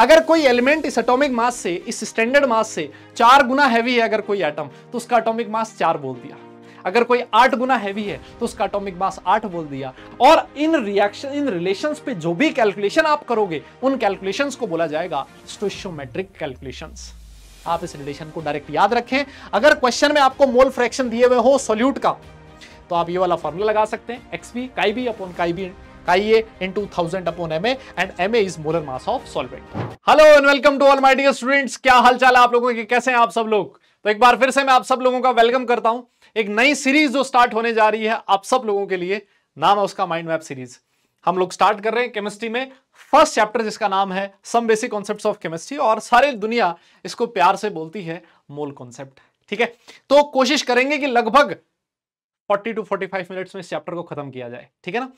अगर कोई एलिमेंट इस एटॉमिक मास से इस स्टैंडर्ड मास से चार गुना हैवी है अगर कोई एटम तो उसका एटॉमिक मास चार बोल दिया अगर कोई आठ गुना हैवी है तो उसका एटॉमिक मास आठ बोल दिया और इन रिएक्शन इन रिलेशंस पे जो भी कैलकुलेशन आप करोगे उन कैलकुलेशंस को बोला जाएगा स्टोशियोमेट्रिक कैलकुलेशंस आप इस रिलेशन को डायरेक्ट याद रखें अगर क्वेश्चन में आपको मोल फ्रैक्शन दिए हुए हो सोल्यूट का तो आप ये वाला फॉर्मूला लगा सकते हैं एक्सपी काई बी अपॉन काई B upon Ma and Ma is molar mass of solvent. Hello and welcome to all my dear students. क्या हालचाल है आप लोगों के कैसे हैं आप सब लोग तो एक बार फिर से मैं आप सब लोगों का वेलकम करता हूं एक नई सीरीज जो स्टार्ट होने जा रही है आप सब लोगों के लिए नाम है उसका माइंड मैप सीरीज हम लोग स्टार्ट कर रहे हैं केमिस्ट्री में फर्स्ट चैप्टर जिसका नाम है some basic concepts of chemistry और सारी दुनिया इसको प्यार से बोलती है मोल कॉन्सेप्ट ठीक है तो कोशिश करेंगे कि लगभग 40 टू 45 मिनट्स में इस चैप्टर को खत्म किया जाए ठीक है ना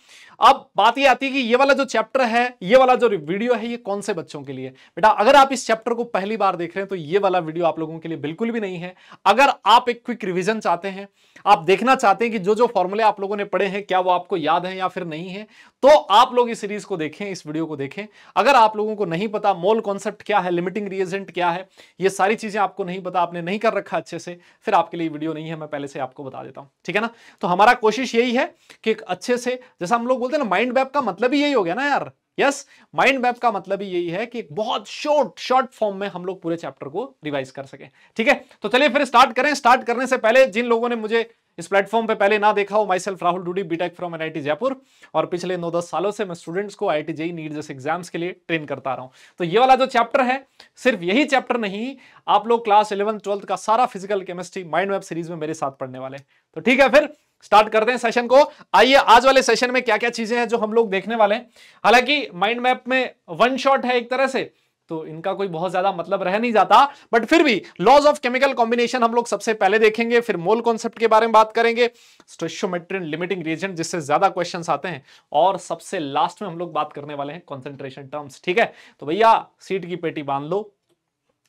अब बात ये आती है कि ये वाला जो चैप्टर है ये वाला जो वीडियो है ये कौन से बच्चों के लिए बेटा अगर आप इस चैप्टर को पहली बार देख रहे हैं तो ये वाला वीडियो आप लोगों के लिए बिल्कुल भी नहीं है अगर आप एक क्विक रिविजन चाहते हैं आप देखना चाहते हैं कि जो जो फॉर्मूले आप लोगों ने पढ़े हैं क्या वो आपको याद है या फिर नहीं है तो आप लोग इस सीरीज को देखें इस वीडियो को देखें अगर आप लोगों को नहीं पता मोल कॉन्सेप्ट क्या है लिमिटिंग रिएजेंट क्या है ये सारी चीजें आपको नहीं पता आपने नहीं कर रखा अच्छे से फिर आपके लिए वीडियो नहीं है मैं पहले से आपको बता देता हूं ठीक है ना तो हमारा कोशिश यही है कि अच्छे से जैसा हम लोग बोलते हैं ना माइंड मैप का मतलब ही यही हो गया ना यार यस माइंड मैप का मतलब ही यही है कि बहुत शॉर्ट शॉर्ट फॉर्म में हम लोग पूरे चैप्टर को रिवाइज कर सके ठीक है तो चलिए फिर स्टार्ट करें स्टार्ट करने से पहले जिन लोगों ने मुझे इस प्लेटफॉर्म पे पहले ना देखा हो myself Rahul Dudi B Tech from NIT Jaipur और पिछले नौ दस सालों से मैं स्टूडेंट्स को आई जेई नीट जैसे एग्जाम्स के लिए ट्रेन करता रहा हूं तो ये वाला जो चैप्टर है सिर्फ यही चैप्टर नहीं आप लोग क्लास इलेवन ट्वेल्थ का सारा physical chemistry mind map series में मेरे साथ पढ़ने वाले तो ठीक है फिर स्टार्ट करते हैं सेशन को आइए आज वाले सेशन में क्या क्या चीजें हैं जो हम लोग देखने वाले हैं हालांकि माइंड मैप में वन शॉट है एक तरह से तो इनका कोई बहुत ज्यादा मतलब रह नहीं जाता बट फिर भी लॉज ऑफ केमिकल कॉम्बिनेशन हम लोग सबसे पहले देखेंगे फिर मोल कॉन्सेप्ट के बारे में बात करेंगे स्टोशियोमेट्रिन लिमिटिंग रिएजेंट जिससे ज्यादा क्वेश्चंस आते हैं और सबसे लास्ट में हम लोग बात करने वाले हैं कॉन्सेंट्रेशन टर्म्स ठीक है तो भैया सीट की पेटी बांध लो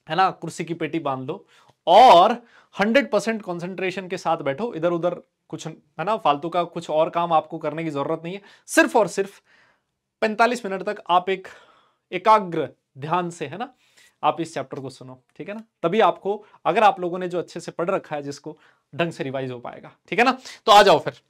है ना कुर्सी की पेटी बांध लो और 100% कंसंट्रेशन के साथ बैठो इधर उधर कुछ है ना फालतू का कुछ और काम आपको करने की ज़रूरत नहीं है सिर्फ और सिर्फ 45 मिनट तक आप एक एकाग्र ध्यान से है ना आप इस चैप्टर को सुनो ठीक है ना तभी आपको अगर आप लोगों ने जो अच्छे से पढ़ रखा है जिसको ढंग से रिवाइज हो पाएगा ठीक है ना तो आ जाओ फिर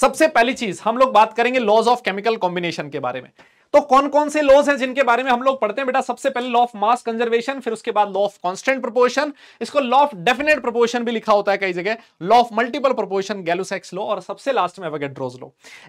सबसे पहली चीज हम लोग बात करेंगे लॉज ऑफ केमिकल कॉम्बिनेशन के बारे में तो कौन कौन से लॉज हैं जिनके बारे में हम लोग पढ़ते हैं बेटा सबसे पहले लॉ ऑफ मास कंजर्वेशन फिर उसके बाद लॉ ऑफ कॉन्स्टेंट प्रोपोर्शन इसको लॉ ऑफ डेफिनेट प्रोपोर्शन भी लिखा होता है कई जगह law of multiple proportion Gay Lussac's law और सबसे लास्ट में एवोगेड्रोज लॉ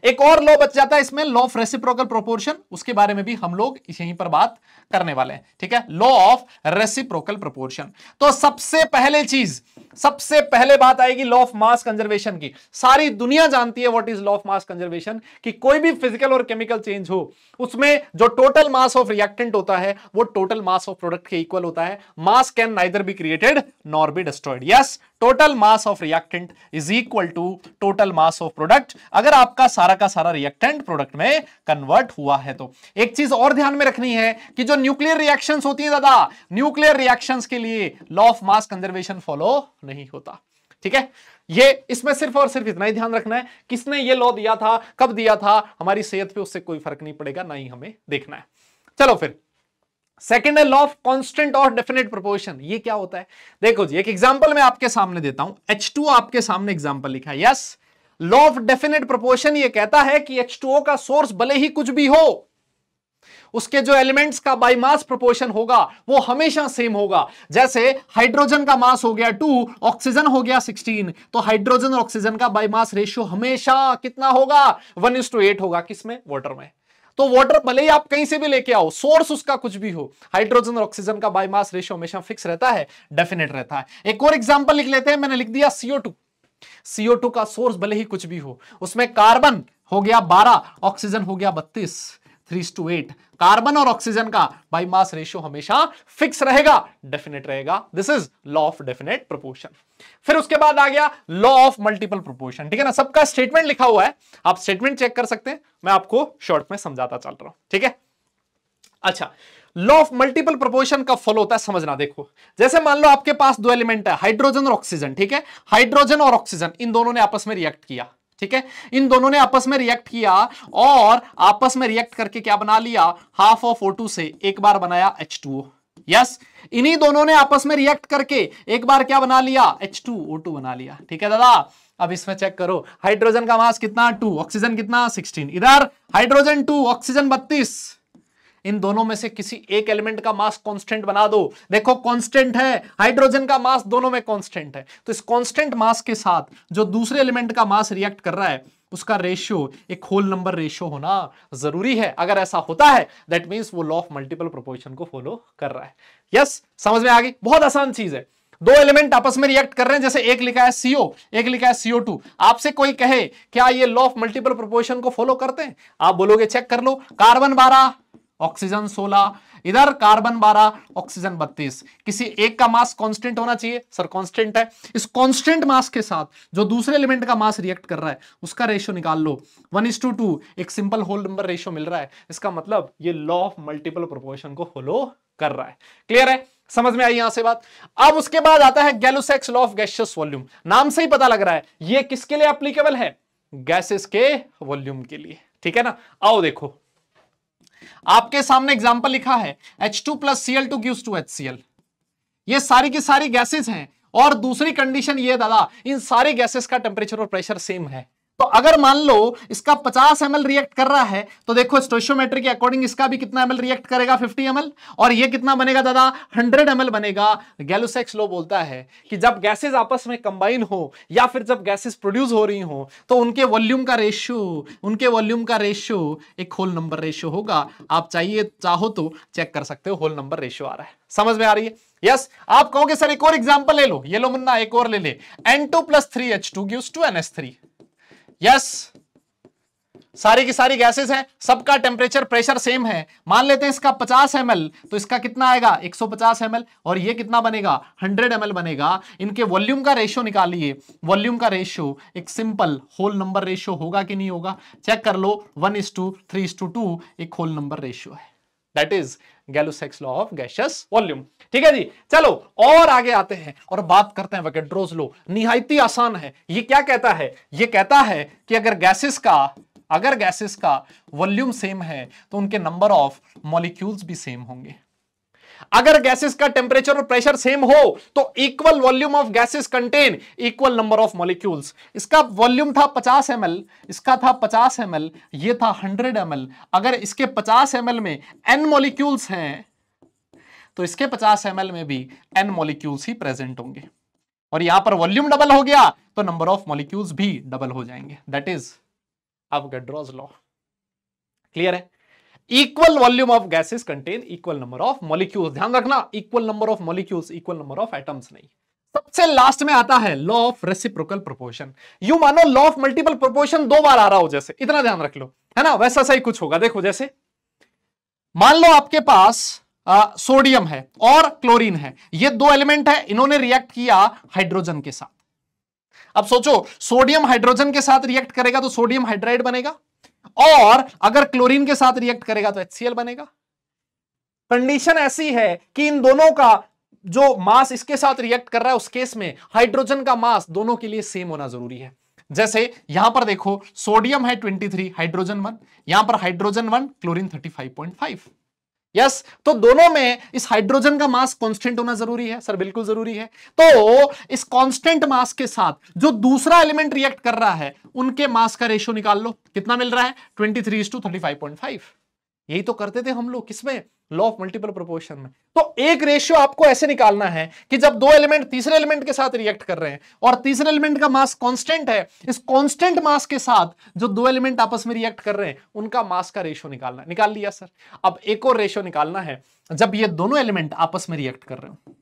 एक और लॉ बच जाता है इसमें लॉ ऑफ रेसिप्रोकल प्रोपोर्शन उसके बारे में भी हम लोग यहीं पर बात करने वाले हैं ठीक है लॉ ऑफ रेसिप्रोकल प्रोपोर्शन तो सबसे पहले चीज सबसे पहले बात आएगी लॉ ऑफ मास कंजर्वेशन की सारी दुनिया जानती है what is law of mass conservation कि कोई भी फिजिकल और केमिकल चेंज हो उस उसमें जो टोटल मास ऑफ रिएक्टेंट होता है वो टोटल मास ऑफ प्रोडक्ट के इक्वल होता है mass can neither be created nor be destroyed yes total mass of reactant is equal to total mass of product अगर आपका सारा का सारा रिएक्टेंट प्रोडक्ट में कन्वर्ट हुआ है तो एक चीज और ध्यान में रखनी है कि जो न्यूक्लियर रिएक्शंस होती है दादा न्यूक्लियर रिएक्शंस के लिए law of mass conservation follow नहीं होता ठीक है ये इसमें सिर्फ और सिर्फ इतना ही ध्यान रखना है किसने ये लॉ दिया था कब दिया था हमारी सेहत पे उससे कोई फर्क नहीं पड़ेगा ना ही हमें देखना है चलो फिर सेकेंड है लॉ ऑफ कॉन्स्टेंट और डेफिनेट प्रोपोर्शन ये क्या होता है देखो जी एक एग्जाम्पल मैं आपके सामने देता हूं एच आपके सामने एग्जाम्पल लिखा है yes law of definite proportion ये कहता है कि एच का सोर्स भले ही कुछ भी हो उसके जो एलिमेंट्स का बाई मास प्रोपोर्शन होगा वो हमेशा सेम होगा जैसे हाइड्रोजन का मास हो गया टू ऑक्सीजन हो गया सिक्सटीन तो हाइड्रोजन और ऑक्सीजन का बाई मास रेशियो हमेशा कितना होगा वन इज टू एट होगा किसमें वॉटर में तो वाटर भले ही आप कहीं से भी लेके आओ सोर्स उसका कुछ भी हो हाइड्रोजन और ऑक्सीजन का बाई मास रेशियो हमेशा फिक्स रहता है डेफिनेट रहता है एक और एग्जाम्पल लिख लेते हैं मैंने लिख दिया सीओ टू सीओ टू का सोर्स भले ही कुछ भी हो उसमें कार्बन हो गया बारह ऑक्सीजन हो गया बत्तीस थ्री टू एट कार्बन और ऑक्सीजन का बाई मास रेशियो हमेशा फिक्स रहेगा डेफिनेट रहेगा this is law of definite proportion फिर उसके बाद आ गया लॉ ऑफ मल्टीपल प्रोपोर्शन ठीक है ना सबका स्टेटमेंट लिखा हुआ है आप स्टेटमेंट चेक कर सकते हैं मैं आपको शॉर्ट में समझाता चल रहा हूं ठीक है अच्छा लॉ ऑफ मल्टीपल प्रोपोर्शन का फॉलो होता है समझना देखो जैसे मान लो आपके पास दो एलिमेंट है हाइड्रोजन और ऑक्सीजन ठीक है हाइड्रोजन और ऑक्सीजन इन दोनों ने आपस में रिएक्ट किया ठीक है इन दोनों ने आपस में रिएक्ट किया और आपस में रिएक्ट करके क्या बना लिया हाफ ऑफ ओ से एक बार बनाया एच टू यस इन्हीं दोनों ने आपस में रिएक्ट करके एक बार क्या बना लिया एच बना लिया ठीक है दादा अब इसमें चेक करो हाइड्रोजन का मास कितना टू ऑक्सीजन कितना सिक्सटीन इधर हाइड्रोजन टू ऑक्सीजन बत्तीस इन दोनों में से किसी एक एलिमेंट का मास कांस्टेंट बना दो देखो कांस्टेंट है हाइड्रोजन का मास दोनों में कांस्टेंट है तो इस कांस्टेंट मास के साथ जो दूसरे एलिमेंट का मास रिएक्ट कर रहा है उसका रेशियो एक होल नंबर रेशियो होना जरूरी है अगर ऐसा होता है दैट मीन्स वो लॉ ऑफ मल्टीपल प्रोपोर्शन को फॉलो कर रहा है यस yes, समझ में आ गई बहुत आसान चीज है दो एलिमेंट आपस में रिएक्ट कर रहे हैं जैसे एक लिखा है सीओ एक लिखा है सीओ टू आपसे कोई कहे क्या ये लॉ ऑफ मल्टीपल प्रोपोर्शन को फॉलो करते हैं आप बोलोगे चेक कर लो कार्बन बारह ऑक्सीजन 16 इधर कार्बन 12 ऑक्सीजन 32 किसी एक का मास कांस्टेंट होना चाहिए सर कांस्टेंट है इस कांस्टेंट मास के साथ जो दूसरे एलिमेंट का मास रिएक्ट कर रहा है उसका रेशियो निकाल लो वन इज टू टू एक सिंपल होल नंबर रेशियो मिल रहा है इसका मतलब ये लॉ ऑफ मल्टीपल प्रोपोर्शन को फॉलो कर रहा है क्लियर है समझ में आई यहां से बात अब उसके बाद आता है Gay Lussac's law of gaseous volume नाम से ही पता लग रहा है ये किसके लिए अप्लीकेबल है गैसेस के वॉल्यूम के लिए ठीक है ना आओ देखो आपके सामने एग्जाम्पल लिखा है H two plus Cl two gives two H C L ये सारी की सारी गैसेज हैं और दूसरी कंडीशन ये दादा इन सारी गैसेस का टेम्परेचर और प्रेशर सेम है तो अगर मान लो इसका 50 एम रिएक्ट कर रहा है तो देखो स्टोशियोमेट्री के अकॉर्डिंग इसका भी कितना एम रिएक्ट करेगा 50 एम और ये कितना बनेगा दादा 100 एम बनेगा गैलोसेक्स लो बोलता है कि जब गैसेज आपस में कंबाइन हो या फिर जब गैसेज प्रोड्यूस हो रही हो तो उनके वॉल्यूम का रेशियो उनके वॉल्यूम का रेशियो एक होल नंबर रेशियो होगा आप चाहिए चाहो तो चेक कर सकते हो होल नंबर रेशियो आ रहा है समझ में आ रही है यस yes, आप कहोगे सर एक और एग्जांपल ले लो ये लो मुन्ना एक और ले ले N two plus three H two gives two N S three yes सारी की सारी गैसेस हैं सबका टेम्परेचर प्रेशर सेम है मान लेते हैं इसका 50 एम तो इसका कितना आएगा 150 एम और ये कितना बनेगा 100 एम बनेगा इनके वॉल्यूम का रेशियो निकालिए वॉल्यूम का रेशियो एक सिंपल होल नंबर रेशियो होगा कि नहीं होगा चेक कर लो one is to three is to two एक होल नंबर रेशियो है that is Gay Lussac's law of gaseous volume ठीक है जी चलो और आगे आते हैं और बात करते हैं वेकेड्रोज लो निहायती आसान है ये क्या कहता है ये कहता है कि अगर गैसेस का अगर गैसेस का वॉल्यूम सेम है तो उनके नंबर ऑफ मॉलिक्यूल्स भी सेम होंगे अगर गैसेस का टेम्परेचर और प्रेशर सेम हो तो equal volume of gases contain equal number of molecules इसका वॉल्यूम था 50 एम इसका था 50 एम ये था 100 एम अगर इसके 50 एम में एन मॉलिक्यूल्स हैं तो इसके 50 एम में भी एन मॉलिक्यूल्स ही प्रेजेंट होंगे और यहां पर वॉल्यूम डबल हो गया तो नंबर ऑफ मॉलिक्यूल्स भी डबल हो जाएंगे that is Avogadro's law clear है equal volume of gases contain equal number of molecules ध्यान रखना equal number of molecules equal number of atoms नहीं सबसे लास्ट में आता है law of reciprocal proportion you मानो लॉ ऑफ मल्टीपल प्रोपोर्शन दो बार आ रहा हो जैसे इतना ध्यान रख लो है ना वैसा सही कुछ होगा देखो जैसे मान लो आपके पास आ, सोडियम है और क्लोरीन है ये दो एलिमेंट है इन्होंने रिएक्ट किया हाइड्रोजन के साथ अब सोचो सोडियम हाइड्रोजन के साथ रिएक्ट करेगा तो सोडियम हाइड्राइड बनेगा और अगर क्लोरीन के साथ रिएक्ट करेगा तो एच बनेगा कंडीशन ऐसी है कि इन दोनों का जो मास इसके साथ रिएक्ट कर रहा है उस केस में हाइड्रोजन का मास दोनों के लिए सेम होना जरूरी है जैसे यहां पर देखो सोडियम है 23 हाइड्रोजन वन यहां पर हाइड्रोजन वन क्लोरीन 35.5 यस तो दोनों में इस हाइड्रोजन का मास कांस्टेंट होना जरूरी है सर बिल्कुल जरूरी है तो इस कांस्टेंट मास के साथ जो दूसरा एलिमेंट रिएक्ट कर रहा है उनके मास का रेशियो निकाल लो कितना मिल रहा है twenty three to thirty five five point यही तो करते थे हम लोग किसमें लॉ ऑफ मल्टीपल प्रोपोर्शन में तो एक रेशियो आपको ऐसे निकालना है कि जब दो एलिमेंट तीसरे एलिमेंट के साथ रिएक्ट कर रहे हैं और तीसरे एलिमेंट का मास कांस्टेंट है इस कांस्टेंट मास के साथ जो दो एलिमेंट आपस में रिएक्ट कर रहे हैं उनका मास का रेशियो निकालना निकाल लिया सर अब एक और रेशियो निकालना है जब ये दोनों एलिमेंट आपस में रिएक्ट कर रहे हो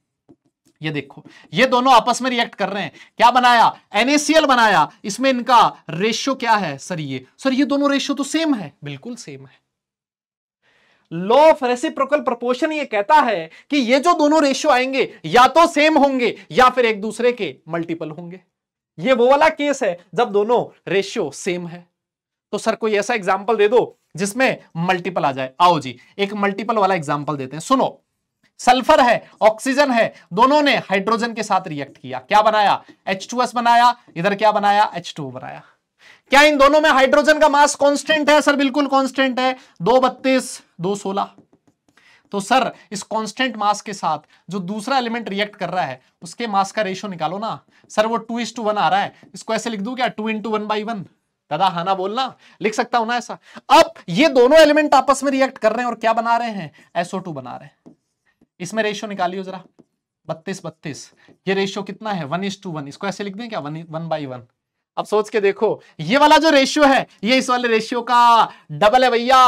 ये देखो ये दोनों आपस में रिएक्ट कर रहे हैं क्या बनाया एनएसीएल बनाया इसमें इनका रेशियो क्या है सर ये सर ये दोनों रेशियो तो सेम है बिल्कुल सेम है लॉ ऑफ रेसिप्रोकल प्रपोर्शन ये कहता है कि ये जो दोनों रेशियो आएंगे या तो सेम होंगे या फिर एक दूसरे के मल्टीपल होंगे ये वो वाला केस है जब दोनों रेशियो सेम है तो सर कोई ऐसा एग्जाम्पल दे दो जिसमें मल्टीपल आ जाए आओ जी एक मल्टीपल वाला एग्जाम्पल देते हैं सुनो सल्फर है ऑक्सीजन है दोनों ने हाइड्रोजन के साथ रिएक्ट किया क्या बनाया H2S बनाया इधर क्या बनाया H2 बनाया क्या इन दोनों में हाइड्रोजन का मास कांस्टेंट है सर बिल्कुल कांस्टेंट है दो बत्तीस दो सोलह तो सर इस कांस्टेंट मास के साथ जो दूसरा एलिमेंट रिएक्ट कर रहा है उसके मास का रेशो निकालो ना सर वो टू इज टू वन आ रहा है इसको ऐसे लिख दू क्या two into one by one दादा हाना बोलना लिख सकता हूं ना ऐसा अब ये दोनों एलिमेंट आपस में रिएक्ट कर रहे हैं और क्या बना रहे हैं एसओ टू बना रहे हैं इसमें रेशियो निकालियो जरा बत्तीस बत्तीस ये रेशियो कितना है वन इज टू वन इसको ऐसे लिख दें क्या वन वन बाई वन अब सोच के देखो ये वाला जो रेशियो है ये इस वाले रेशियो का डबल है भैया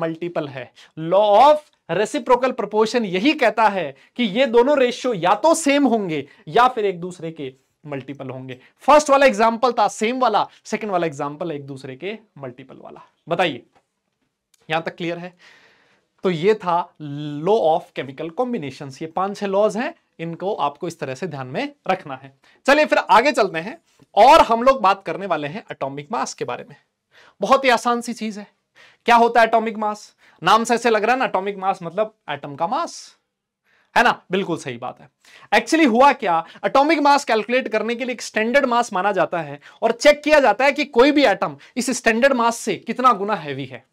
मल्टीपल है लॉ ऑफ रेसिप्रोकल प्रपोर्शन यही कहता है कि ये दोनों रेशियो या तो सेम होंगे या फिर एक दूसरे के मल्टीपल होंगे फर्स्ट वाला एग्जाम्पल था सेम वाला सेकेंड वाला एग्जाम्पल एक दूसरे के मल्टीपल वाला बताइए यहां तक क्लियर है तो ये था लॉ ऑफ केमिकल कॉम्बिनेशन ये पांच छह लॉज हैं इनको आपको इस तरह से ध्यान में रखना है चलिए फिर आगे चलते हैं और हम लोग बात करने वाले हैं अटोमिक मास के बारे में बहुत ही आसान सी चीज है क्या होता है अटोमिक मास नाम से ऐसे लग रहा है ना अटोमिक मास मतलब एटम का मास है ना बिल्कुल सही बात है एक्चुअली हुआ क्या अटोमिक मास कैलकुलेट करने के लिए एक स्टैंडर्ड मास माना जाता है और चेक किया जाता है कि कोई भी एटम इस स्टैंडर्ड मास से कितना गुना हैवी है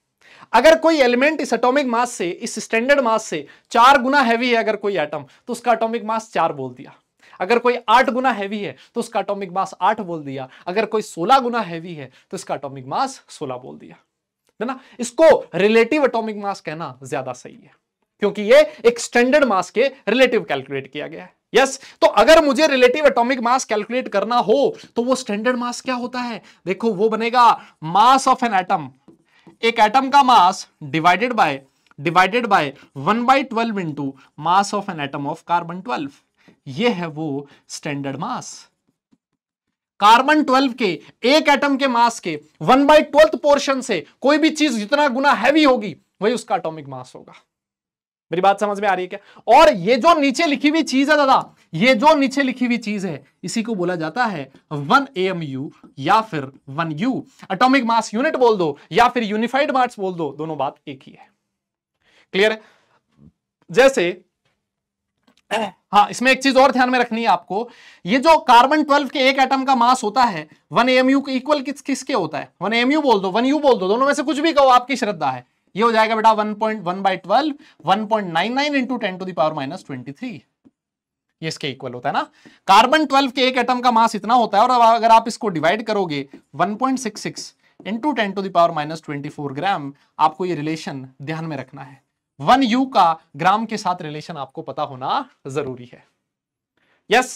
अगर कोई एलिमेंट इस एटॉमिक मास से इस स्टैंडर्ड मास से चार गुना हैवी है अगर कोई एटम तो उसका एटॉमिक मास चार बोल दिया अगर कोई आठ गुना हैवी है तो उसका एटॉमिक मास आठ बोल दिया अगर कोई सोलह गुना हैवी है तो इसका एटॉमिक मास सोलह बोल दिया है ना इसको रिलेटिव एटॉमिक मास कहना ज्यादा सही है क्योंकि ये एक स्टैंडर्ड मास के रिलेटिव कैलकुलेट किया गया है यस yes, तो अगर मुझे रिलेटिव एटॉमिक मास कैलकुलेट करना हो तो वो स्टैंडर्ड मास क्या होता है देखो वो बनेगा मास ऑफ एन एटम एक एटम का mass divided by divided by one by twelve into mass of an atom of carbon twelve ये है वो स्टैंडर्ड मास कार्बन ट्वेल्व के एक एटम के मास के वन बाई ट्वेल्थ पोर्शन से कोई भी चीज जितना गुना हैवी होगी वही उसका एटॉमिक मास होगा मेरी बात समझ में आ रही है क्या और ये जो नीचे लिखी हुई चीज है दादा ये जो नीचे लिखी हुई चीज है इसी को बोला जाता है वन एम यू या फिर one U atomic mass unit बोल दो या फिर यूनिफाइड मार्स बोल दो दोनों बात एक ही है क्लियर है जैसे हाँ इसमें एक चीज और ध्यान में रखनी है आपको ये जो कार्बन 12 के एक एटम का मास होता है वन एम यू इक्वल किस किसके होता है वन एम यू बोल दो वन यू बोल दो दोनों में से कुछ भी कहो आपकी श्रद्धा है ये हो जाएगा बेटा one by twelve one point nine nine into ten to the power minus twenty three ये इसके इक्वल होता है ना कार्बन 12 के एक एटम का मास इतना होता है और अगर आप इसको डिवाइड करोगे 1.66 point six six into ten to the power minus twenty four gram आपको ये रिलेशन ध्यान में रखना है वन यू का ग्राम के साथ रिलेशन आपको पता होना जरूरी है यस yes?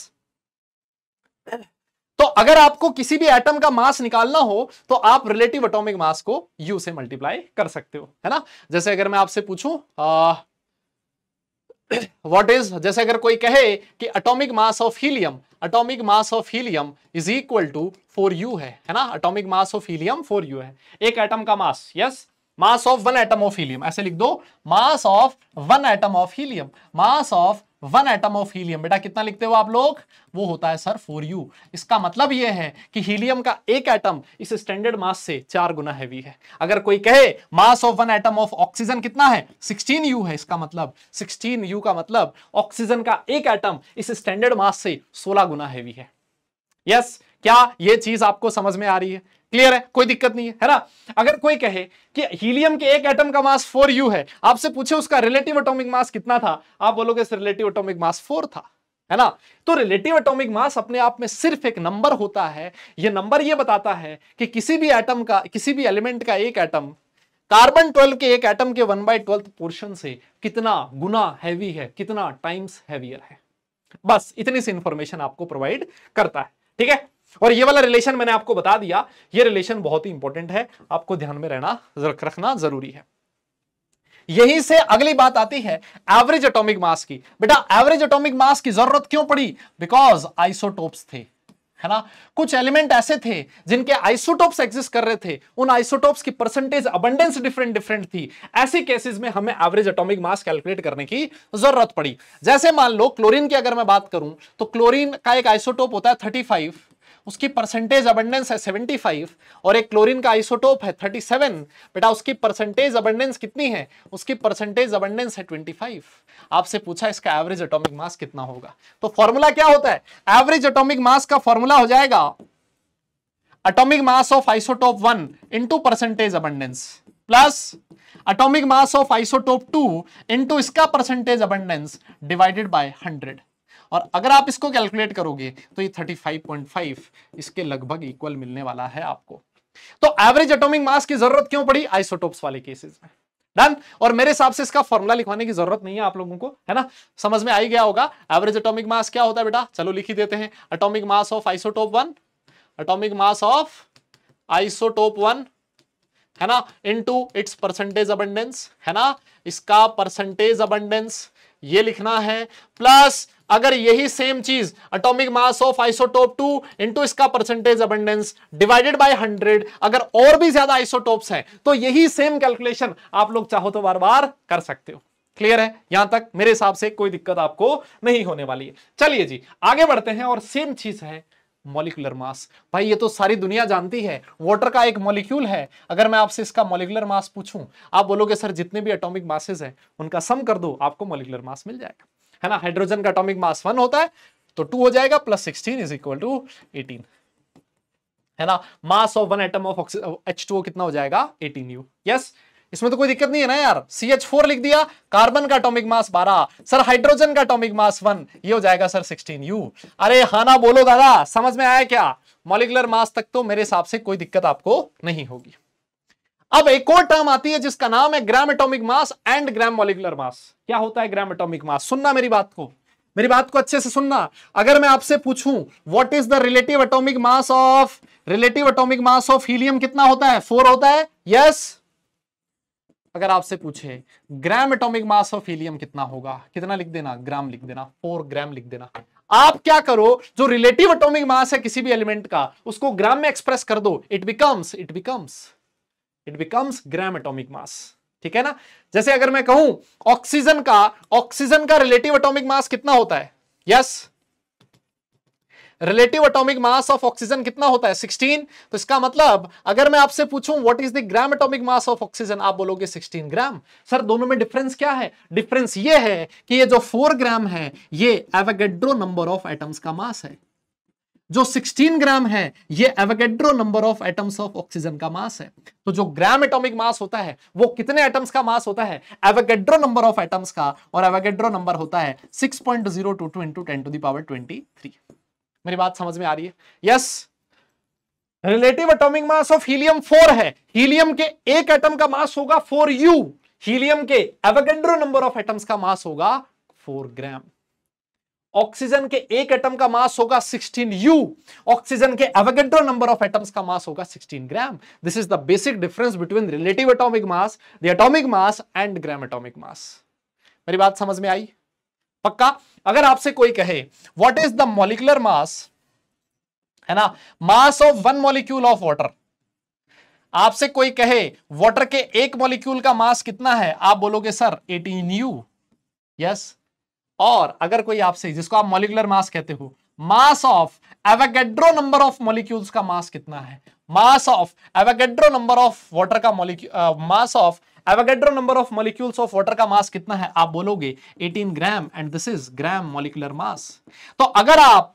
तो अगर आपको किसी भी एटम का मास निकालना हो तो आप रिलेटिव एटॉमिक मास को यू से मल्टीप्लाई कर सकते हो है ना जैसे अगर मैं आपसे पूछूं व्हाट इज जैसे अगर कोई कहे कि atomic mass of helium atomic mass of helium is equal to four U है ना atomic mass of helium four U है एक एटम का mass yes yes? Mass of one atom of helium ऐसे लिख दो mass of one atom of helium mass of one atom of helium बेटा कितना लिखते हो आप लोग वो होता है सर फोर यू इसका मतलब ये है कि हीलियम का एक एटम इस स्टैंडर्ड मास से चार गुना हैवी है अगर कोई कहे mass of one atom of oxygen कितना है 16 यू है इसका मतलब 16 यू का मतलब ऑक्सीजन का एक एटम इस स्टैंडर्ड मास से 16 गुना हैवी है यस yes, क्या यह चीज आपको समझ में आ रही है क्लियर है कोई दिक्कत नहीं है है ना अगर कोई कहे कि हीलियम के एक एटम का मास फोर यू है आपसे पूछे उसका रिलेटिव एटॉमिक मास कितना था आप बोलोगे रिलेटिव एटॉमिक मास फोर था है ना तो रिलेटिव एटॉमिक मास अपने आप में सिर्फ एक नंबर होता है ये नंबर ये बताता है कि किसी भी एटम का किसी भी एलिमेंट का एक एटम कार्बन ट्वेल्व के एक एटम के वन बाई ट्वेल्थ पोर्शन से कितना गुना हैवी है कितना टाइम्स हैवियर है बस इतनी सी इंफॉर्मेशन आपको प्रोवाइड करता है ठीक है और ये वाला रिलेशन मैंने आपको बता दिया ये रिलेशन बहुत ही इंपॉर्टेंट है आपको ध्यान में रहना रखना जरूरी है यहीं से अगली बात आती है एवरेज एटॉमिक मास की बेटा एवरेज एटॉमिक मास की जरूरत क्यों पड़ी बिकॉज आइसोटोप्स थे है ना कुछ एलिमेंट ऐसे थे जिनके आइसोटोप्स एग्जिस्ट कर रहे थे उन आइसोटोप्स की परसेंटेज अबंडेंस डिफरेंट डिफरेंट थी ऐसे केसेस में हमें एवरेज एटॉमिक मास कैलकुलेट करने की जरूरत पड़ी जैसे मान लो क्लोरीन की अगर मैं बात करूं तो क्लोरीन का एक आइसोटोप होता है थर्टी फाइव उसकी परसेंटेज अबंडेंस है 75 और एक क्लोरीन का आइसोटोप है 37 बेटा उसकी परसेंटेज अबंडेंस कितनी है उसकी परसेंटेज अबंडेंस है 25 आपसे पूछा इसका एवरेज एटॉमिक मास कितना होगा तो फॉर्मूला क्या होता है एवरेज एटॉमिक मास का फॉर्मूला हो जाएगा atomic mass of isotope one into percentage abundance plus atomic mass of isotope two into इसका percentage abundance divided by hundred और अगर आप इसको कैलकुलेट करोगे तो ये 35.5 इसके लगभग इक्वल मिलने वाला है आपको तो एवरेज एटॉमिक मास की जरूरत क्यों पड़ी आइसोटोप्स वाले केसेस में डन और मेरे हिसाब से इसका फॉर्मुला लिखवाने की जरूरत नहीं है आप लोगों को है ना समझ में आई गया होगा एवरेज एटॉमिक मास क्या होता है बेटा चलो लिखी देते हैं atomic mass of isotope one atomic mass of isotope one है ना इनटू इट्स परसेंटेज अबंडेंस है ना इसका परसेंटेज अबंडेंस ये लिखना है प्लस अगर यही सेम चीज atomic mass of isotope two into इसका percentage abundance divided by hundred अगर और भी ज्यादा आइसोटोप्स हैं तो यही सेम कैलकुलेशन आप लोग चाहो तो बार बार कर सकते हो क्लियर है यहां तक मेरे हिसाब से कोई दिक्कत आपको नहीं होने वाली है चलिए जी आगे बढ़ते हैं और सेम चीज है मोलिकुलर मास भाई ये तो सारी दुनिया जानती है वाटर का एक मॉलिक्यूल है अगर मैं आपसे इसका मोलिकुलर मास पूछूं आप बोलोगे सर जितने भी एटॉमिक मासेस हैं उनका सम कर दो आपको मोलिकुलर मास मिल जाएगा है ना हाइड्रोजन का अटोमिक मास वन होता है तो टू हो जाएगा plus sixteen is equal to eighteen है ना mass of one atom of H two कितना हो जाएगा एटीन यू यस इसमें तो कोई दिक्कत नहीं है ना यार सी एच फोर लिख दिया कार्बन का अटोमिक मास बारह सर हाइड्रोजन का अटोमिक मास वन ये हो जाएगा सर सिक्सटीन यू अरे हाना बोलो दादा समझ में आया क्या मॉलिकुलर मास तक तो मेरे हिसाब से कोई दिक्कत आपको नहीं होगी अब एक और टर्म आती है जिसका नाम है gram atomic mass and gram molecular mass क्या होता है ग्राम एटोमिक मास सुनना मेरी बात को मेरी बात को अच्छे से सुनना अगर मैं आपसे पूछूं what is the relative atomic mass of relative atomic mass of helium कितना होता है फोर होता है यस yes? अगर आपसे पूछे gram atomic mass of helium कितना होगा कितना लिख देना ग्राम लिख देना फोर ग्राम लिख देना आप क्या करो जो रिलेटिव एटॉमिक मास है किसी भी एलिमेंट का उसको ग्राम में एक्सप्रेस कर दो it becomes it becomes it becomes gram atomic mass ठीक है ना जैसे अगर मैं कहूं ऑक्सीजन का ऑक्सीजन का रिलेटिव एटॉमिक मास कितना होता है yes yes? Relative atomic mass of oxygen कितना होता है 16 तो इसका मतलब अगर मैं आपसे पूछूं what is the gram atomic mass of oxygen आप बोलोगे 16 ग्राम सर दोनों में डिफरेंस क्या है डिफरेंस ये है कि ये जो 4 ग्राम है ये एवेगेड्रो नंबर ऑफ एटम्स का मास है जो 16 ग्राम है ये Avogadro number of atoms of oxygen का मास है तो जो ग्राम एटॉमिक मास होता है वो कितने एटम्स का मास होता है एवेगेड्रो नंबर ऑफ एटम्स का और एवेगेड्रो नंबर होता है 6.022 point zero two two into ten the power 23 मेरी बात समझ में आ रही है yes relative atomic mass of helium four है हीलियम के एक एटम का मास होगा फोर यू हीलियम के एवेगेड्रो नंबर ऑफ एटम्स का मास होगा फोर ग्राम ऑक्सीजन के एक एटम का मास होगा 16 यू ऑक्सीजन के एवोगेड्रो नंबर ऑफ एटम्स का मास होगा 16 gram this is the basic difference between relative atomic mass the atomic mass and gram atomic mass मेरी बात समझ में आई पक्का अगर आपसे कोई कहे what is the molecular mass है ना mass of one molecule of water आपसे कोई कहे वाटर के एक मॉलिक्यूल का मास कितना है आप बोलोगे सर 18 यू यस yes? और अगर कोई आपसे जिसको आप मोलिकुलर मास कहते हो mass of Avogadro number of molecules का मास कितना है mass of Avogadro number of water का molecule mass of Avogadro number of molecules of water का मास कितना है आप बोलोगे 18 gram and this is gram molecular mass तो अगर आप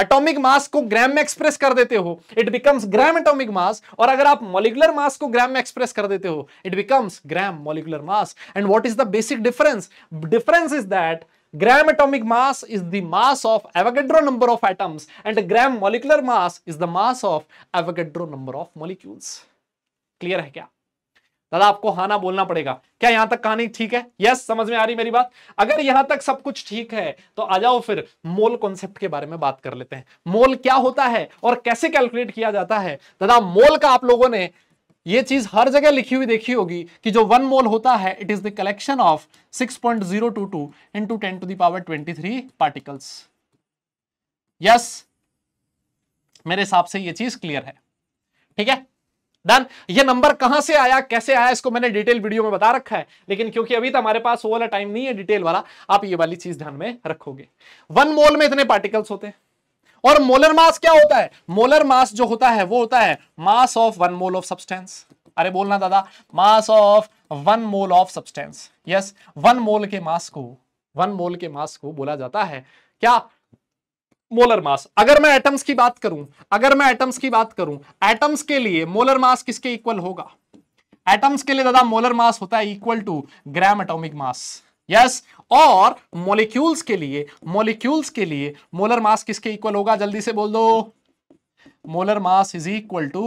एटॉमिक मास को ग्राम में एक्सप्रेस कर देते हो it becomes gram atomic mass और अगर आप मॉलिकुलर मास को ग्राम में एक्सप्रेस कर देते हो it becomes gram molecular mass and what is the basic difference difference is that Gram atomic mass is the mass of Avogadro number of atoms and gram molecular mass is the mass of Avogadro number of molecules. Clear है क्या दादा आपको ना बोलना पड़ेगा क्या यहां तक कहानी ठीक है यस समझ में आ रही मेरी बात अगर यहां तक सब कुछ ठीक है तो आ जाओ फिर मोल कॉन्सेप्ट के बारे में बात कर लेते हैं मोल क्या होता है और कैसे कैलकुलेट किया जाता है दादा मोल का आप लोगों ने ये चीज हर जगह लिखी हुई देखी होगी कि जो वन मोल होता है it is the collection of 6.022 point zero two two into ten to the power twenty three particles yes मेरे हिसाब से यह चीज क्लियर है ठीक है डन ये नंबर कहां से आया कैसे आया इसको मैंने डिटेल वीडियो में बता रखा है लेकिन क्योंकि अभी तो हमारे पास वो वाला टाइम नहीं है डिटेल वाला आप ये वाली चीज ध्यान में रखोगे वन मोल में इतने पार्टिकल्स होते हैं और मोलर मास क्या होता है मोलर मास जो होता है वो होता है mass of one mole of substance अरे बोलना दादा mass of one mole of substance yes one mole के मास को वन मोल के मास को बोला जाता है क्या मोलर मास अगर मैं एटम्स की बात करूं अगर मैं एटम्स की बात करूं एटम्स के लिए मोलर मास किसके इक्वल होगा एटम्स के लिए दादा मोलर मास होता है equal to gram atomic mass yes और मोलिक्यूल्स के लिए मोलिक्यूल्स के लिए मोलर मास किसके इक्वल होगा जल्दी से बोल दो molar mass is equal to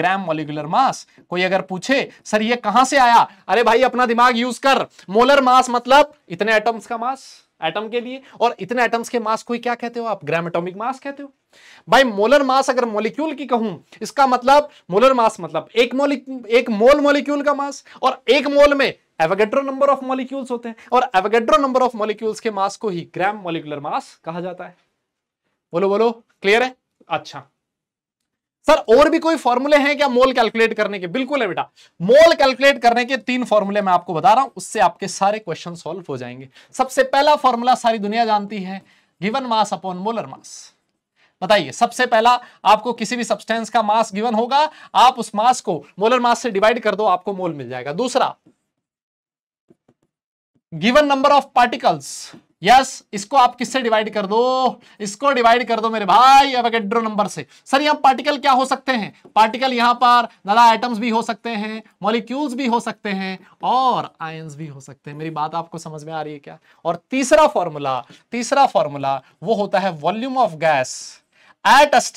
gram molecular mass कोई अगर पूछे सर ये कहां से आया अरे भाई अपना दिमाग यूज कर मोलर मास मतलब इतने एटम्स का मास एटम के लिए और इतने एटम्स के मास को क्या कहते हो आप ग्राम एटॉमिक मास कहते हो भाई मोलर मास अगर मोलिक्यूल की कहूं इसका मतलब मोलर मास मतलब एक मोलिक एक मोल मोलिक्यूल का मास और एक मोल में एवागेड्रो नंबर ऑफ मॉलिक्यूल्स होते हैं और एवागेड्रो नंबर ऑफ मॉलिक्यूल्स के मास को ही ग्राम मॉलिकुलर मास कहा जाता है बोलो बोलो क्लियर है अच्छा सर और भी कोई फॉर्मूले हैं क्या मोल कैलकुलेट करने के बिल्कुल है बेटा मोल कैलकुलेट करने के तीन फॉर्मूले मैं आपको बता रहा हूं उससे आपके सारे क्वेश्चन सॉल्व हो जाएंगे सबसे पहला फॉर्मूला सारी दुनिया जानती है given mass upon molar mass बताइए सबसे पहला आपको किसी भी सब्सटेंस का मास गिवन होगा आप उस मास को मोलर मास से डिवाइड कर दो आपको मोल मिल जाएगा दूसरा given number of particles yes इसको आप किससे डिवाइड कर दो इसको डिवाइड कर दो मेरे भाई एवोगेड्रो नंबर से सर यहां पार्टिकल क्या हो सकते हैं पार्टिकल यहां पर नला एटम्स भी हो सकते हैं मॉलिक्यूल्स भी हो सकते हैं और आयंस भी हो सकते हैं मेरी बात आपको समझ में आ रही है क्या और तीसरा फॉर्मूला तीसरा फॉर्मूला वो होता है volume of gas at S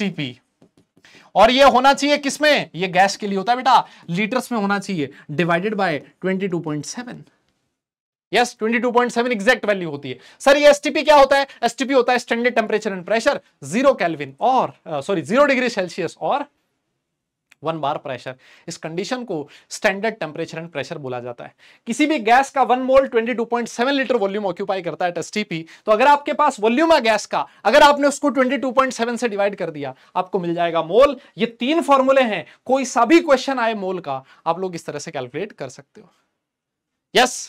और ये होना चाहिए किसमें यह गैस के लिए होता है बेटा लीटर्स में होना चाहिए divided by twenty yes yes, 22.7 exact value होती है सर ये एसटीपी क्या होता है एसटीपी होता है standard temperature and pressure zero kelvin और सॉरी जीरो डिग्री सेल्सियस और वन बार प्रेशर इस कंडीशन को स्टैंडर्ड टेम्परेचर एंड प्रेशर बोला जाता है किसी भी गैस का one mole 22.7 litre volume occupy करता है एसटीपी तो अगर आपके पास वॉल्यूम है गैस का अगर आपने उसको 22.7 से डिवाइड कर दिया आपको मिल जाएगा मोल ये तीन फॉर्मूले हैं कोई सा भी क्वेश्चन आए मोल का आप लोग इस तरह से कैलकुलेट कर सकते हो यस yes,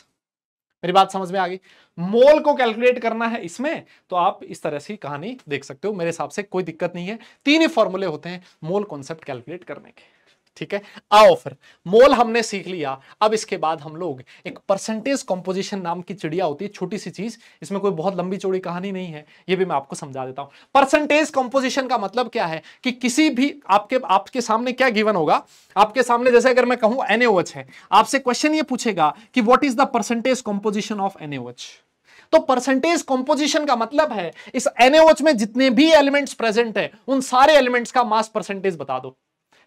मेरी बात समझ में आ गई मोल को कैलकुलेट करना है इसमें तो आप इस तरह से कहानी देख सकते हो मेरे हिसाब से कोई दिक्कत नहीं है तीन ही फॉर्मूले होते हैं मोल कॉन्सेप्ट कैलकुलेट करने के ठीक है आओ फिर मोल हमने सीख लिया अब इसके बाद हम लोग एक परसेंटेज कंपोजिशन नाम की चिड़िया होती है छोटी सी चीज इसमें कोई बहुत लंबी चौड़ी कहानी नहीं है ये भी मैं आपको समझा देता हूं परसेंटेज कंपोजिशन का मतलब क्या है कि किसी भी आपके आपके सामने क्या गिवन होगा आपके सामने जैसे अगर मैं कहूं एनएच है आपसे क्वेश्चन ये पूछेगा कि what is the percentage composition of NH तो परसेंटेज कंपोजिशन का मतलब है इस एनएच में जितने भी एलिमेंट्स प्रेजेंट है उन सारे एलिमेंट्स का मास परसेंटेज बता दो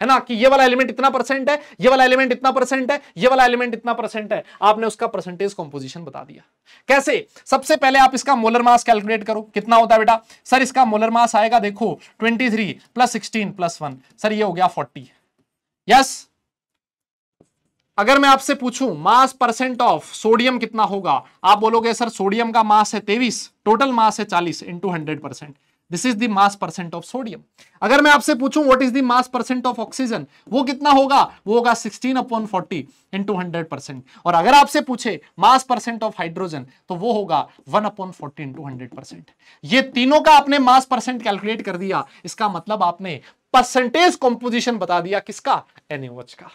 है ना कि ये वाला एलिमेंट इतना परसेंट है ये वाला एलिमेंट इतना परसेंट है ये वाला एलिमेंट इतना परसेंट है आपने उसका परसेंटेज कॉम्पोजिशन बता दिया कैसे सबसे पहले आप इसका मोलर मास कैलकुलेट करो कितना होता है बेटा सर इसका मोलर मास आएगा देखो twenty three plus sixteen plus one sir ये हो गया फोर्टी यस अगर मैं आपसे पूछूं मास परसेंट ऑफ सोडियम कितना होगा आप बोलोगे सर सोडियम का मास है तेवीस टोटल मास है चालीस into hundred percent this is the mass percent of sodium अगर मैं आपसे पूछूं what is the mass percent of oxygen वो कितना होगा वो होगा 16 अपॉन 40 इनटू 100 परसेंट और अगर आपसे पूछे मास परसेंट ऑफ हाइड्रोजन तो वो होगा 1 अपॉन 40 इनटू 100 परसेंट ये तीनों का आपने मास परसेंट कैलकुलेट कर दिया इसका मतलब आपने परसेंटेज कॉम्पोजिशन बता दिया किसका एनएच का